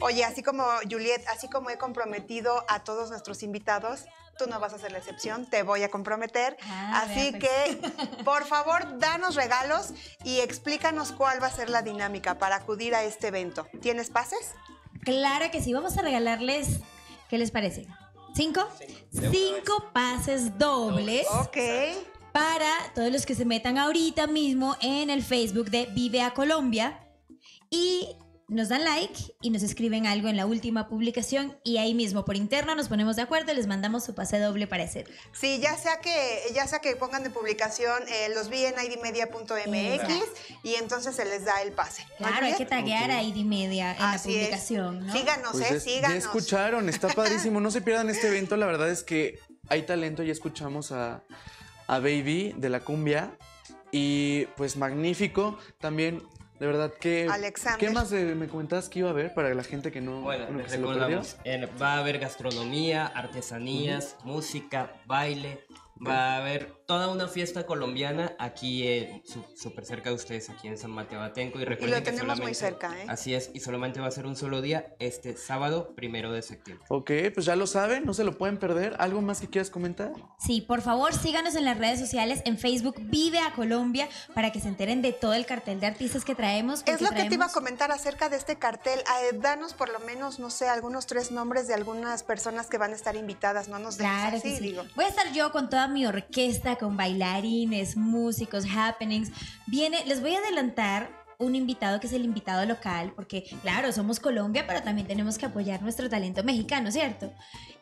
Oye, así como Juliet, así como he comprometido a todos nuestros invitados, tú no vas a ser la excepción, te voy a comprometer. Ah, así pues. que, por favor, danos regalos y explícanos cuál va a ser la dinámica para acudir a este evento. ¿Tienes pases? Claro que sí, vamos a regalarles, ¿qué les parece? ¿Cinco? Cinco, pases dobles. Ok. Para todos los que se metan ahorita mismo en el Facebook de Vive a Colombia. Y nos dan like y nos escriben algo en la última publicación y ahí mismo por interno nos ponemos de acuerdo y les mandamos su pase doble para hacer. Sí, ya sea que, ya sea que pongan de publicación eh, los vi en idmedia.mx y entonces se les da el pase. Claro, hay que taguear a idmedia en la publicación. Síganos, pues eh, síganos. Ya escucharon, está padrísimo. No se pierdan este evento, la verdad es que hay talento, ya escuchamos a, a Baby de la cumbia. Y pues magnífico. También de verdad, ¿qué, ¿qué más eh, me comentabas que iba a haber para la gente que no se lo Eh, va a haber gastronomía, artesanías, música, baile, Va a haber toda una fiesta colombiana aquí, eh, súper cerca de ustedes, aquí en San Mateo Atenco. Y, recuerden y lo tenemos muy cerca, ¿eh? Así es, y solamente va a ser un solo día, este sábado primero de septiembre. Ok, pues ya lo saben, no se lo pueden perder. ¿Algo más que quieras comentar? Sí, por favor, síganos en las redes sociales, en Facebook Vive a Colombia, para que se enteren de todo el cartel de artistas que traemos. Es lo que te iba a comentar acerca de este cartel. danos por lo menos, no sé, algunos tres nombres de algunas personas que van a estar invitadas, no nos dejes así, digo. Voy a estar yo con toda mi orquesta con bailarines, músicos, happenings. Viene, les voy a adelantar un invitado que es el invitado local, porque claro, somos Colombia, pero también tenemos que apoyar nuestro talento mexicano, ¿cierto?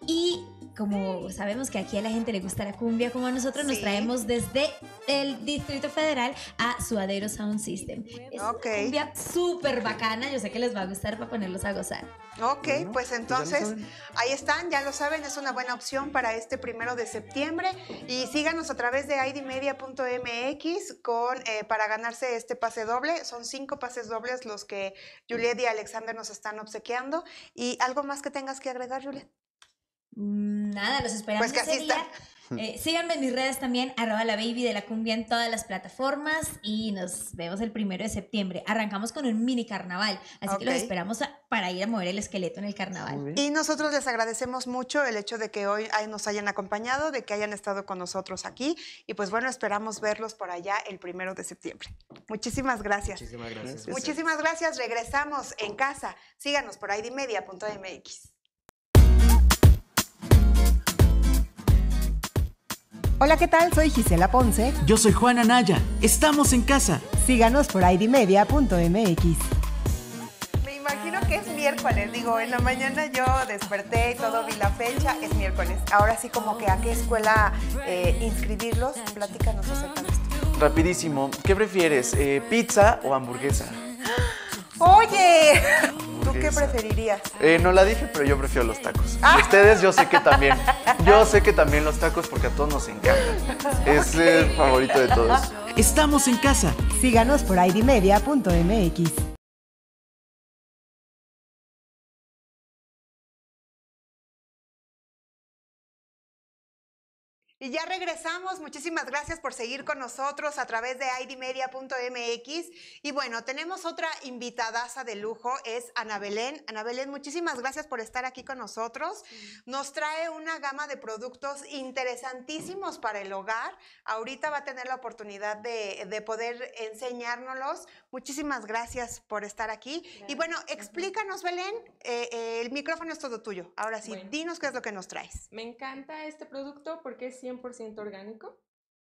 Y como sabemos que aquí a la gente le gusta la cumbia, como a nosotros nos traemos desde el Distrito Federal a Suadero Sound System. Es una cumbia súper bacana, yo sé que les va a gustar para ponerlos a gozar. Ok, pues, pues entonces ahí están, ya lo saben, es una buena opción para este primero de septiembre y síganos a través de idmedia.mx con eh, para ganarse este pase doble. Son cinco pases dobles los que Juliet y Alexander nos están obsequiando y algo más que tengas que agregar, Juliet. Mm, nada, los esperamos. Pues que así está. Eh, síganme en mis redes también, arroba la baby de la cumbia en todas las plataformas y nos vemos el primero de septiembre. Arrancamos con un mini carnaval, así que los esperamos para ir a mover el esqueleto en el carnaval. Y nosotros les agradecemos mucho el hecho de que hoy nos hayan acompañado, de que hayan estado con nosotros aquí y pues bueno, esperamos verlos por allá el primero de septiembre. Muchísimas gracias. Muchísimas gracias. Muchísimas gracias. Regresamos en casa. Síganos por idmedia.mx. Hola, ¿qué tal? Soy Gisela Ponce. Yo soy Juana Naya. Estamos en casa. Síganos por idmedia.mx imagino que es miércoles. Digo, en la mañana yo desperté y todo, vi la fecha, es miércoles. Ahora sí, como que a qué escuela eh, inscribirlos, platícanos acerca de esto. Rapidísimo, ¿qué prefieres, eh, pizza o hamburguesa? ¡Oye! qué preferirías? Eh, no la dije, pero yo prefiero los tacos. Ah. ustedes yo sé que también. Yo sé que también los tacos porque a todos nos encantan. Es el favorito de todos. Estamos en casa. Síganos por idmedia.mx. Y ya regresamos. Muchísimas gracias por seguir con nosotros a través de idmedia.mx. Y bueno, tenemos otra invitadaza de lujo, es Ana Belén. Ana Belén, muchísimas gracias por estar aquí con nosotros. Nos trae una gama de productos interesantísimos para el hogar. Ahorita va a tener la oportunidad de, poder enseñárnoslos. Muchísimas gracias por estar aquí. Y bueno, explícanos, Belén, eh, eh, el micrófono es todo tuyo. Ahora sí, dinos qué es lo que nos traes. Me encanta este producto porque es 100% orgánico.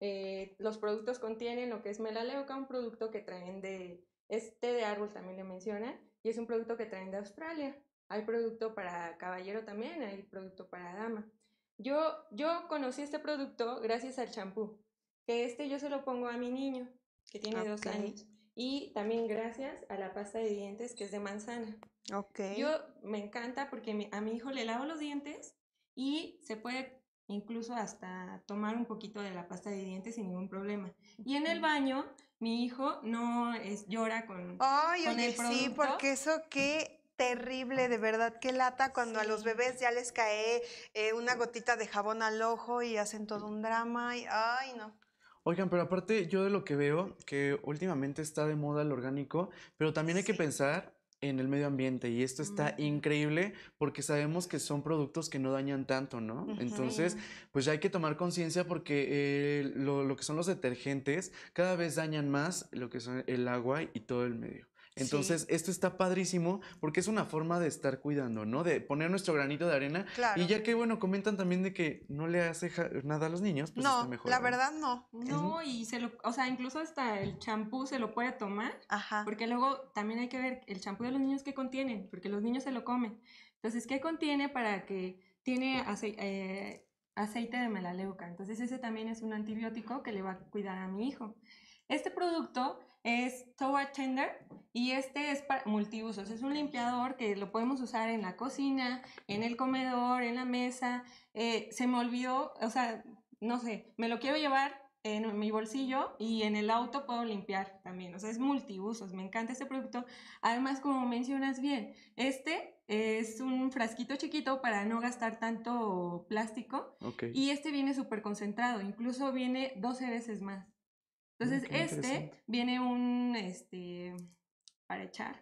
Eh, los productos contienen lo que es melaleuca, un producto que traen de, este de árbol también le mencionan, y es un producto que traen de Australia. Hay producto para caballero también, hay producto para dama. Yo, yo conocí este producto gracias al champú, que este yo se lo pongo a mi niño, que tiene dos años, y también gracias a la pasta de dientes que es de manzana. Okay. Yo me encanta porque a mi hijo le lavo los dientes y se puede incluso hasta tomar un poquito de la pasta de dientes sin ningún problema. Y en el baño, mi hijo no es, llora con, Ay, Sí, porque eso qué terrible, de verdad, qué lata cuando a los bebés ya les cae eh, una gotita de jabón al ojo y hacen todo un drama. Y, ay, no. Oigan, pero aparte yo de lo que veo, que últimamente está de moda el orgánico, pero también hay que pensar en el medio ambiente y esto está mm. increíble porque sabemos que son productos que no dañan tanto, ¿no? Entonces, pues ya hay que tomar conciencia porque eh, lo, que son los detergentes cada vez dañan más lo que son el agua y todo el medio. Entonces, esto está padrísimo porque es una forma de estar cuidando, ¿no? De poner nuestro granito de arena. Y ya que, bueno, comentan también de que no le hace nada a los niños, pues no, está mejor. La verdad, no. No, y se lo, o sea, incluso hasta el champú se lo puede tomar. Ajá. Porque luego también hay que ver el champú de los niños que contiene? porque los niños se lo comen. Entonces, ¿qué contiene para que tiene eh, aceite de melaleuca? Entonces, ese también es un antibiótico que le va a cuidar a mi hijo. Este producto es Tower Tender y este es para multiusos. Es un limpiador que lo podemos usar en la cocina, en el comedor, en la mesa. Eh, se me olvidó, o sea, no sé, me lo quiero llevar en mi bolsillo y en el auto puedo limpiar también. O sea, es multiusos. Me encanta este producto. Además, como mencionas bien, este es un frasquito chiquito para no gastar tanto plástico. Y este viene súper concentrado. Incluso viene 12 veces más. Ah, entonces, este viene un, este, para echar.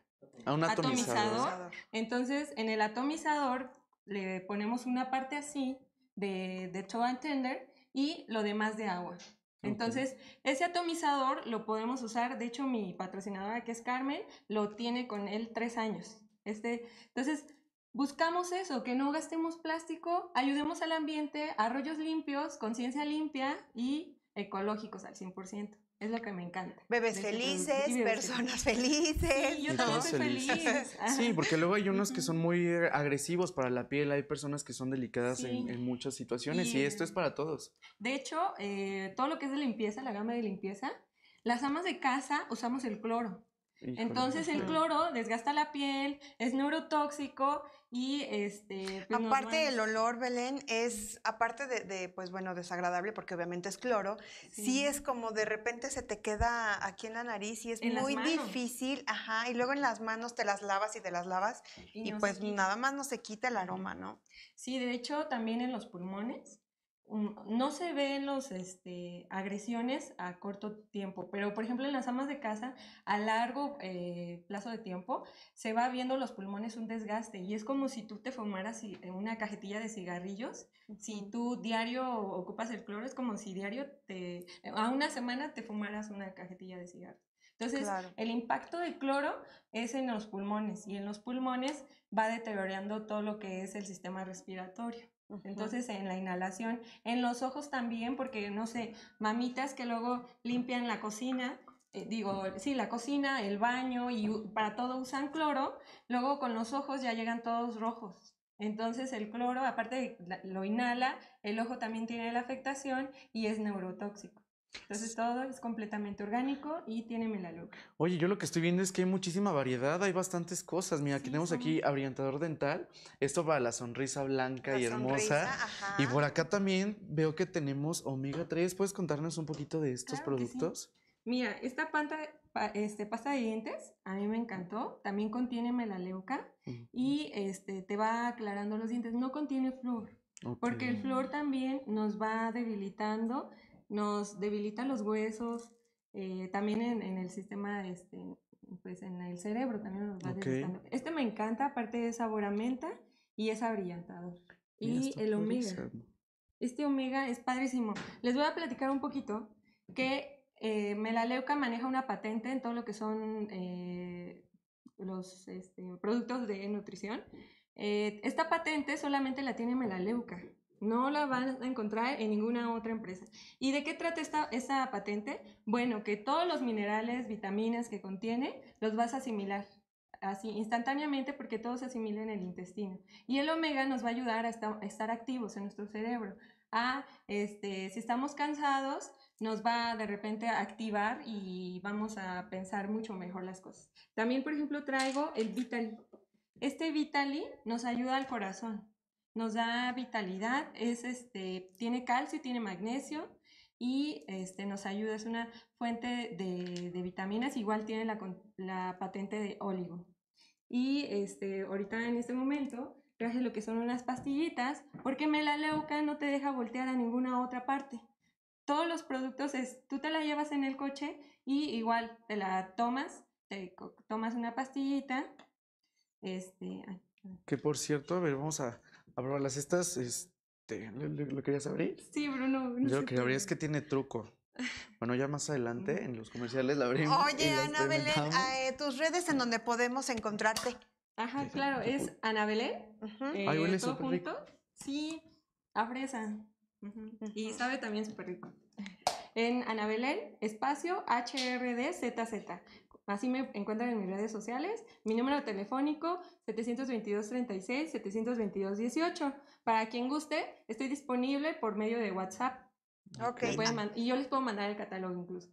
A ah, un atomizador. Entonces, en el atomizador le ponemos una parte así de, de tender y lo demás de agua. Entonces, ese atomizador lo podemos usar. De hecho, mi patrocinadora, que es Carmen, lo tiene con él tres años. Este, entonces, buscamos eso, que no gastemos plástico, ayudemos al ambiente, arroyos limpios, conciencia limpia y ecológicos al 100%. Es lo que me encanta. Bebés felices, personas felices. Sí, yo también soy feliz. Sí, porque luego hay unos que son muy agresivos para la piel, hay personas que son delicadas en, muchas situaciones y, esto es para todos. De hecho, eh, todo lo que es de limpieza, la gama de limpieza, las amas de casa usamos el cloro. Entonces el cloro desgasta la piel, es neurotóxico y este... Pues, aparte del olor, Belén, es, aparte de, pues bueno, desagradable porque obviamente es cloro, sí. es como de repente se te queda aquí en la nariz y es muy difícil, ajá, y luego en las manos te las lavas y te las lavas y, pues nada más no se quita el aroma, ¿no? Sí, de hecho también en los pulmones no se ven los este, agresiones a corto tiempo, pero por ejemplo en las amas de casa, a largo eh, plazo de tiempo, se va viendo los pulmones un desgaste y es como si tú te fumaras eh, una cajetilla de cigarrillos. Si tú diario ocupas el cloro, es como si diario te, eh, a una semana te fumaras una cajetilla de cigarrillos. Entonces, el impacto del cloro es en los pulmones y en los pulmones va deteriorando todo lo que es el sistema respiratorio. Entonces, en la inhalación, en los ojos también, porque no sé, mamitas que luego limpian la cocina, eh, digo, sí, la cocina, el baño y para todo usan cloro, luego con los ojos ya llegan todos rojos. Entonces el cloro, aparte de lo inhala, el ojo también tiene la afectación y es neurotóxico. Entonces todo es completamente orgánico y tiene melaleuca. Oye, yo lo que estoy viendo es que hay muchísima variedad, hay bastantes cosas. Mira, tenemos aquí abriantador dental, esto para la sonrisa blanca y hermosa. Y por acá también veo que tenemos omega 3. ¿Puedes contarnos un poquito de estos productos? Mira, esta panta, este, pasta de dientes, a mí me encantó. También contiene melaleuca y este, te va aclarando los dientes. No contiene flor. porque el flor también nos va debilitando nos debilita los huesos, eh, también en, el sistema, este, pues en el cerebro también nos va debilitando. Este me encanta, aparte de sabor a menta y es abrillantador. Y, el omega. Este omega es padrísimo. Les voy a platicar un poquito que eh, Melaleuca maneja una patente en todo lo que son eh, los este, productos de nutrición. esta patente solamente la tiene Melaleuca. No la vas a encontrar en ninguna otra empresa. ¿Y de qué trata esta, patente? Bueno, que todos los minerales, vitaminas que contiene, los vas a asimilar así instantáneamente porque todo se asimila en el intestino. Y el omega nos va a ayudar a estar, activos en nuestro cerebro. A, ah, este, si estamos cansados, nos va de repente a activar y vamos a pensar mucho mejor las cosas. También, por ejemplo, traigo el Vitali. Este Vitali nos ayuda al corazón nos da vitalidad, es este, tiene calcio, tiene magnesio y este, nos ayuda, es una fuente de, vitaminas, igual tiene la, la, patente de óligo. Y este, ahorita en este momento traje lo que son unas pastillitas, porque melaleuca no te deja voltear a ninguna otra parte. Todos los productos es, tú te la llevas en el coche y igual te la tomas, te tomas una pastillita, este, que por cierto, a ver, vamos a, las estas, este, ¿lo, querías abrir? Sí, Bruno. Yo lo que abrir, es que tiene truco. Bueno, ya más adelante en los comerciales la abrimos. Oye, Ana eh, tus redes en donde podemos encontrarte. Ajá, claro, es Ana Belén. Uh eh, -huh. Sí, a fresa. Y sabe también súper rico. En Ana espacio HRDZZ. Así me encuentran en mis redes sociales. Mi número telefónico 722-36-722-18. Para quien guste, estoy disponible por medio de WhatsApp. Ok. Ah. y yo les puedo mandar el catálogo incluso.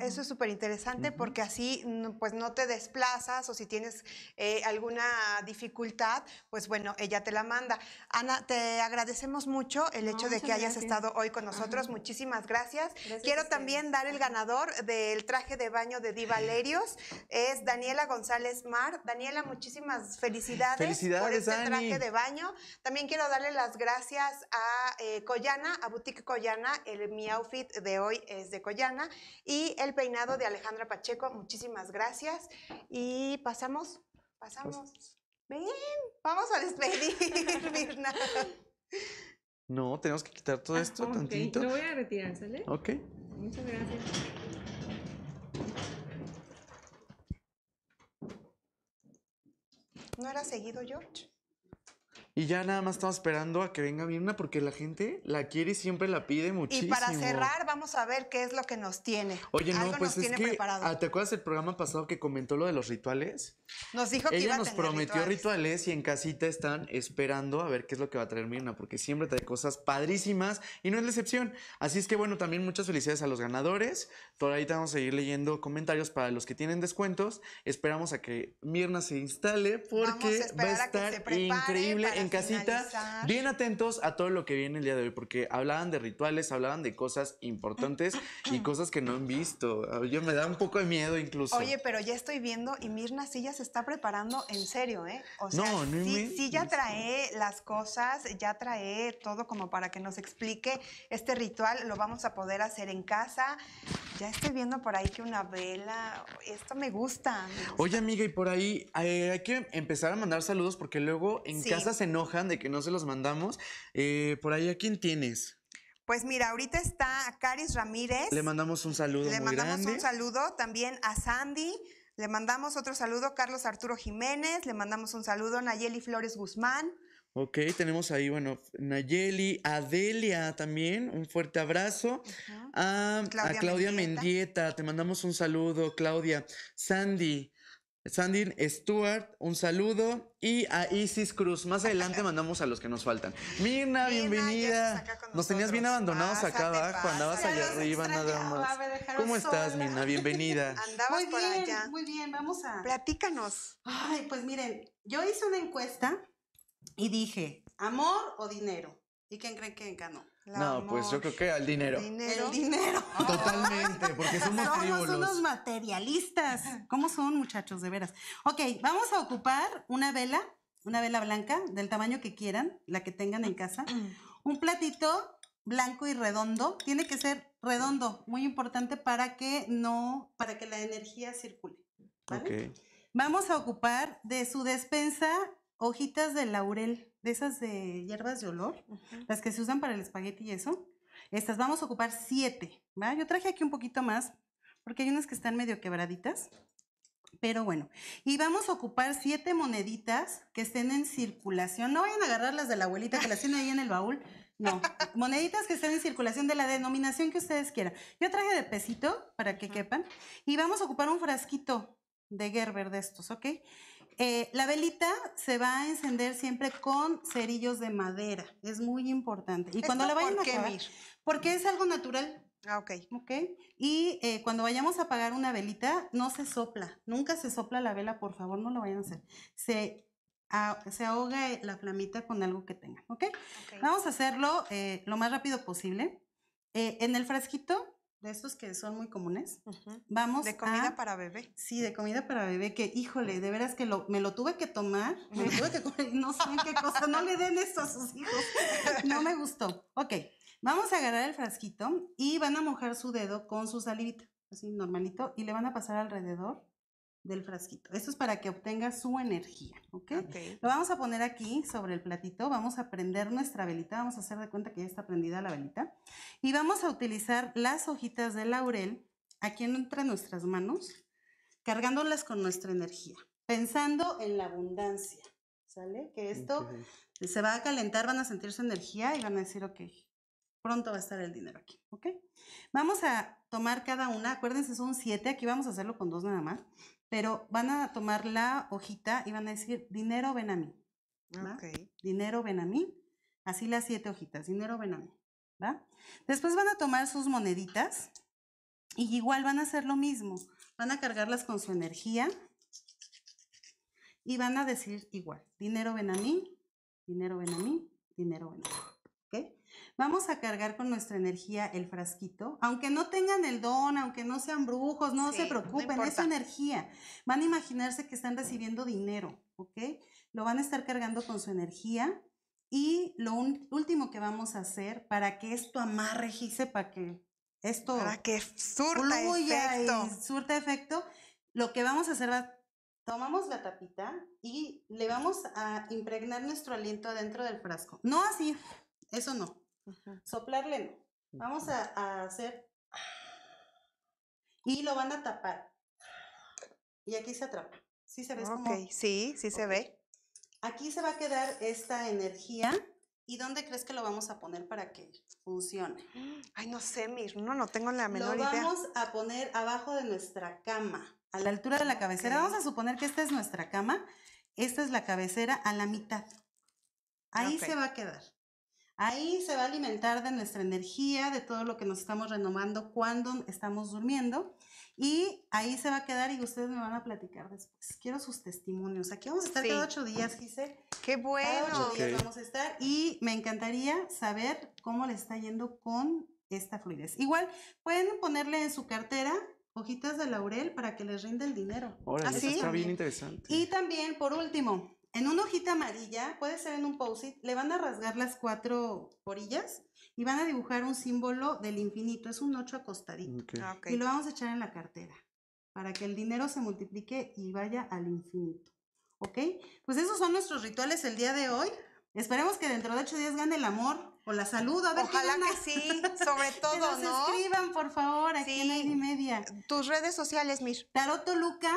Eso es súper interesante porque así pues no te desplazas o si tienes eh, alguna dificultad, pues bueno, ella te la manda. Ana, te agradecemos mucho el hecho de que hayas estado hoy con nosotros. Muchísimas gracias. Quiero también dar el ganador del traje de baño de Di Valerios. Es Daniela González Mar. Daniela, muchísimas felicidades, por este traje de baño. También quiero darle las gracias a eh, Collana, a Boutique Collana. El, mi outfit de hoy es de Collana. Y el peinado de Alejandra Pacheco. Muchísimas gracias. Y pasamos, pasamos. Ven, vamos a despedir, No, tenemos que quitar todo ah, esto tantito. Lo voy a retirar, ¿sale? Ok. Muchas gracias. ¿No era seguido, George? Y ya nada más estamos esperando a que venga Mirna porque la gente la quiere y siempre la pide muchísimo. Y para cerrar, vamos a ver qué es lo que nos tiene. Oye, pues es ¿te acuerdas del programa pasado que comentó lo de los rituales? Nos dijo que Ella nos prometió rituales. y en casita están esperando a ver qué es lo que va a traer Mirna porque siempre trae cosas padrísimas y no es la excepción. Así es que bueno, también muchas felicidades a los ganadores. Por ahí vamos a seguir leyendo comentarios para los que tienen descuentos. Esperamos a que Mirna se instale porque va a estar increíble en casita, bien atentos a todo lo que viene el día de hoy, porque hablaban de rituales, hablaban de cosas importantes y cosas que no han visto. Yo me da un poco de miedo incluso. Oye, pero ya estoy viendo y Mirna sí ya se está preparando en serio, ¿eh? O sea, no, no sí, sí ya trae las cosas, ya trae todo como para que nos explique este ritual, lo vamos a poder hacer en casa. Ya estoy viendo por ahí que una vela, esto me gusta. Oye, amiga, y por ahí eh, hay que empezar a mandar saludos porque luego en casa se enojan de que no se los mandamos. Eh, por ahí, ¿a quién tienes? Pues mira, ahorita está Caris Ramírez. Le mandamos un saludo. Le mandamos un saludo también a Sandy. Le mandamos otro saludo, Carlos Arturo Jiménez. Le mandamos un saludo, Nayeli Flores Guzmán. Ok, tenemos ahí, bueno, Nayeli, Adelia también, un fuerte abrazo. Ah, a, Claudia, Mendieta. te mandamos un saludo, Claudia. Sandy, Sandin Stewart, un saludo. Y a Isis Cruz. Más adelante mandamos a los que nos faltan. Mirna, bienvenida. Nos tenías bien abandonados acá abajo. andabas allá arriba nada más. ¿Cómo estás, Mirna? Bienvenida. Andabas muy bien, allá. Muy bien, vamos a. Platícanos. Ay, pues miren, yo hice una encuesta y dije: ¿amor o dinero? ¿Y quién creen que ganó? no, pues yo creo que al dinero. El dinero. Totalmente, porque somos Somos unos materialistas. ¿Cómo son, muchachos, de veras? Ok, vamos a ocupar una vela, una vela blanca, del tamaño que quieran, la que tengan en casa. Un platito blanco y redondo. Tiene que ser redondo, muy importante para que no, para que la energía circule. ¿vale? Vamos a ocupar de su despensa hojitas de laurel, de esas de hierbas de olor, las que se usan para el espagueti y eso. Estas vamos a ocupar siete, ¿va? Yo traje aquí un poquito más porque hay unas que están medio quebraditas. Pero bueno, y vamos a ocupar siete moneditas que estén en circulación. No vayan a agarrar las de la abuelita que las tiene ahí en el baúl. No, moneditas que estén en circulación de la denominación que ustedes quieran. Yo traje de pesito para que quepan. Y vamos a ocupar un frasquito de Gerber de estos, ¿ok? Eh, la velita se va a encender siempre con cerillos de madera, es muy importante. Y cuando la vayan a apagar, porque es algo natural. Ah, ok. Ok. Y eh, cuando vayamos a apagar una velita, no se sopla, nunca se sopla la vela, por favor, no lo vayan a hacer. Se, se ahoga la flamita con algo que tengan, ¿ok? Vamos a hacerlo eh, lo más rápido posible. en el frasquito de estos que son muy comunes. Vamos. De comida para bebé. Sí, de comida para bebé, que híjole, de veras que lo, me lo tuve que tomar, me lo tuve que comer, no sé qué cosa, no le den esto a sus hijos. No me gustó. Ok, vamos a agarrar el frasquito y van a mojar su dedo con su salivita, así normalito, y le van a pasar alrededor del frasquito. Esto es para que obtenga su energía, ¿ok? Lo vamos a poner aquí sobre el platito, vamos a prender nuestra velita, vamos a hacer de cuenta que ya está prendida la velita y vamos a utilizar las hojitas de laurel aquí entre nuestras manos, cargándolas con nuestra energía, pensando en la abundancia, ¿sale? Que esto se va a calentar, van a sentir su energía y van a decir, ok, pronto va a estar el dinero aquí, ¿ok? Vamos a tomar cada una, acuérdense son siete, aquí vamos a hacerlo con dos nada más pero van a tomar la hojita y van a decir, dinero ven a mí. Dinero ven a mí. Así las siete hojitas, dinero ven a mí. ¿va? Después van a tomar sus moneditas y igual van a hacer lo mismo. Van a cargarlas con su energía y van a decir igual, dinero ven a mí, dinero ven a mí, dinero ven a mí. Vamos a cargar con nuestra energía el frasquito, aunque no tengan el don, aunque no sean brujos, no se preocupen, es energía. Van a imaginarse que están recibiendo dinero, ¿ok? Lo van a estar cargando con su energía y lo último que vamos a hacer para que esto amarre, Gise, para que esto... Para que surta efecto. surta efecto. Lo que vamos a hacer va tomamos la tapita y le vamos a impregnar nuestro aliento adentro del frasco. No así, eso no. Soplarle no. Vamos a, hacer. Y lo van a tapar. Y aquí se atrapa. ¿Sí se ve? sí, sí se ve. Aquí se va a quedar esta energía. ¿Y dónde crees que lo vamos a poner para que funcione? Ay, no sé, Mir, no, no tengo la menor idea. Lo vamos a poner abajo de nuestra cama, a la altura de la cabecera. Vamos a suponer que esta es nuestra cama, esta es la cabecera a la mitad. Ahí se va a quedar. Ahí se va a alimentar de nuestra energía, de todo lo que nos estamos renomando cuando estamos durmiendo. Y ahí se va a quedar y ustedes me van a platicar después. Quiero sus testimonios. Aquí vamos a estar sí. ocho días, dice ¡Qué bueno! ocho días vamos a estar y me encantaría saber cómo le está yendo con esta fluidez. Igual pueden ponerle en su cartera hojitas de laurel para que les rinde el dinero. Ahora, ¿Ah, sí? está bien interesante. Y también, por último, en una hojita amarilla, puede ser en un post le van a rasgar las cuatro orillas y van a dibujar un símbolo del infinito. Es un ocho acostadito. Ah, y lo vamos a echar en la cartera para que el dinero se multiplique y vaya al infinito. ¿Ok? Pues esos son nuestros rituales el día de hoy. Esperemos que dentro de ocho días gane el amor o la salud. Ojalá que sí, sobre todo, que nos escriban, por favor, aquí en y media. Tus redes sociales, Mir. Tarot Toluca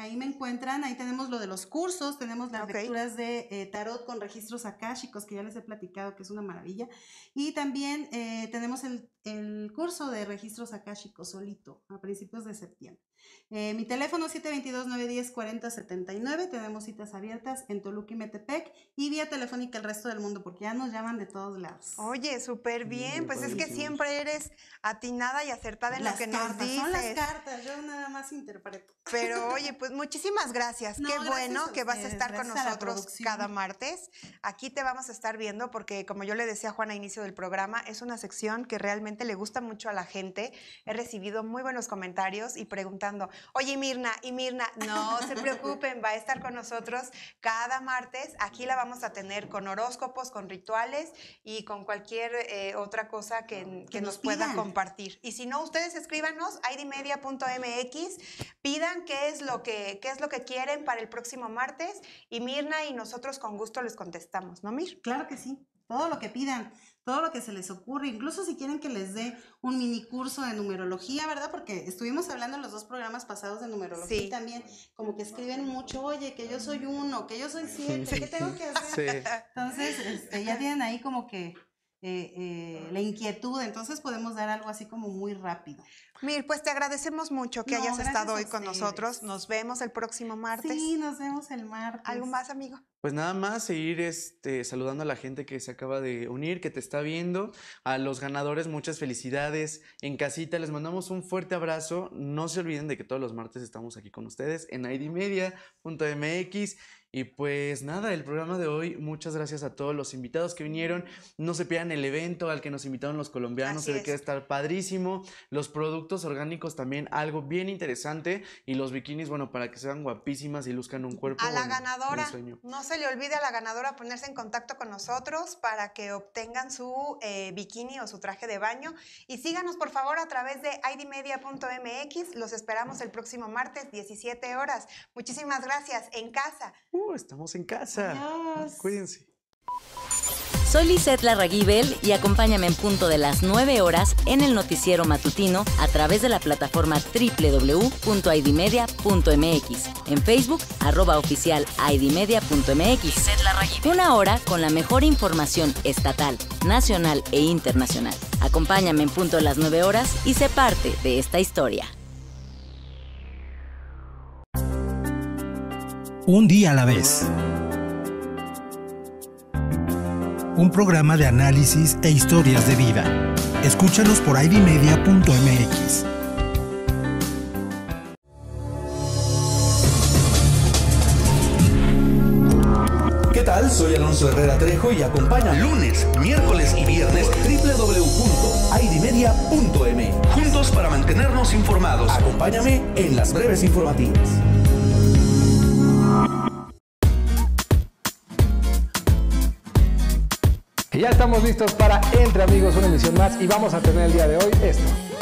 Ahí me encuentran, ahí tenemos lo de los cursos, tenemos las lecturas de eh, tarot con registros akáshicos, que ya les he platicado, que es una maravilla. Y también eh, tenemos el, el, curso de registros akáshicos solito a principios de septiembre. Eh, mi teléfono 722-910-4079. Tenemos citas abiertas en Toluca y Metepec y vía telefónica el resto del mundo porque ya nos llaman de todos lados. Oye, súper bien. pues es que siempre eres atinada y acertada en lo que nos dices. Son las cartas, yo nada más interpreto. Pero oye, pues muchísimas gracias. Qué bueno que vas a estar con nosotros cada martes. Aquí te vamos a estar viendo porque como yo le decía a Juan a inicio del programa, es una sección que realmente le gusta mucho a la gente. He recibido muy buenos comentarios y preguntas oye Mirna, y Mirna, no se preocupen, va a estar con nosotros cada martes. Aquí la vamos a tener con horóscopos, con rituales y con cualquier eh, otra cosa que, nos, pueda compartir. Y si no, ustedes escríbanos a idimedia.mx, pidan qué es, lo que, qué es lo que quieren para el próximo martes y Mirna y nosotros con gusto les contestamos, ¿no, Mir? Claro que sí, todo lo que pidan todo lo que se les ocurre, incluso si quieren que les dé un mini curso de numerología, ¿verdad? Porque estuvimos hablando en los dos programas pasados de numerología y también, como que escriben mucho, oye, que yo soy uno, que yo soy siete, ¿qué tengo que hacer? Entonces, este, ya tienen ahí como que eh, eh, la inquietud, entonces podemos dar algo así como muy rápido. Mir, pues te agradecemos mucho que hayas estado hoy con nosotros. Nos vemos el próximo martes. Sí, nos vemos el martes. ¿Algo más, amigo? Pues nada más seguir este, saludando a la gente que se acaba de unir, que te está viendo. A los ganadores, muchas felicidades. En casita, les mandamos un fuerte abrazo. No se olviden de que todos los martes estamos aquí con ustedes en idmedia.mx. Y pues nada, el programa de hoy, muchas gracias a todos los invitados que vinieron. No se pierdan el evento al que nos invitaron los colombianos, se ve que va a estar padrísimo. Los productos orgánicos también algo bien interesante. Y los bikinis, bueno, para que sean guapísimas y luzcan un cuerpo. A la ganadora. No se le olvide a la ganadora ponerse en contacto con nosotros para que obtengan su eh, bikini o su traje de baño. Y síganos, por favor, a través de idmedia.mx. Los esperamos el próximo martes, 17 horas. Muchísimas gracias. En casa. Uh, estamos en casa. Cuídense. Soy Lizeth Larraguibel y acompáñame en punto de las 9 horas en el noticiero matutino a través de la plataforma www.aidimedia.mx En Facebook, arroba oficial idmedia.mx. Una hora con la mejor información estatal, nacional e internacional. Acompáñame en punto de las 9 horas y sé parte de esta historia. Un día a la vez un programa de análisis e historias de vida. Escúchanos por idmedia.mx. ¿Qué tal? Soy Alonso Herrera Trejo y acompaña lunes, miércoles y viernes www.idmedia.m. Juntos para mantenernos informados. Acompáñame en las breves informativas. Y ya estamos listos para Entre Amigos, una emisión más. Y vamos a tener el día de hoy esto.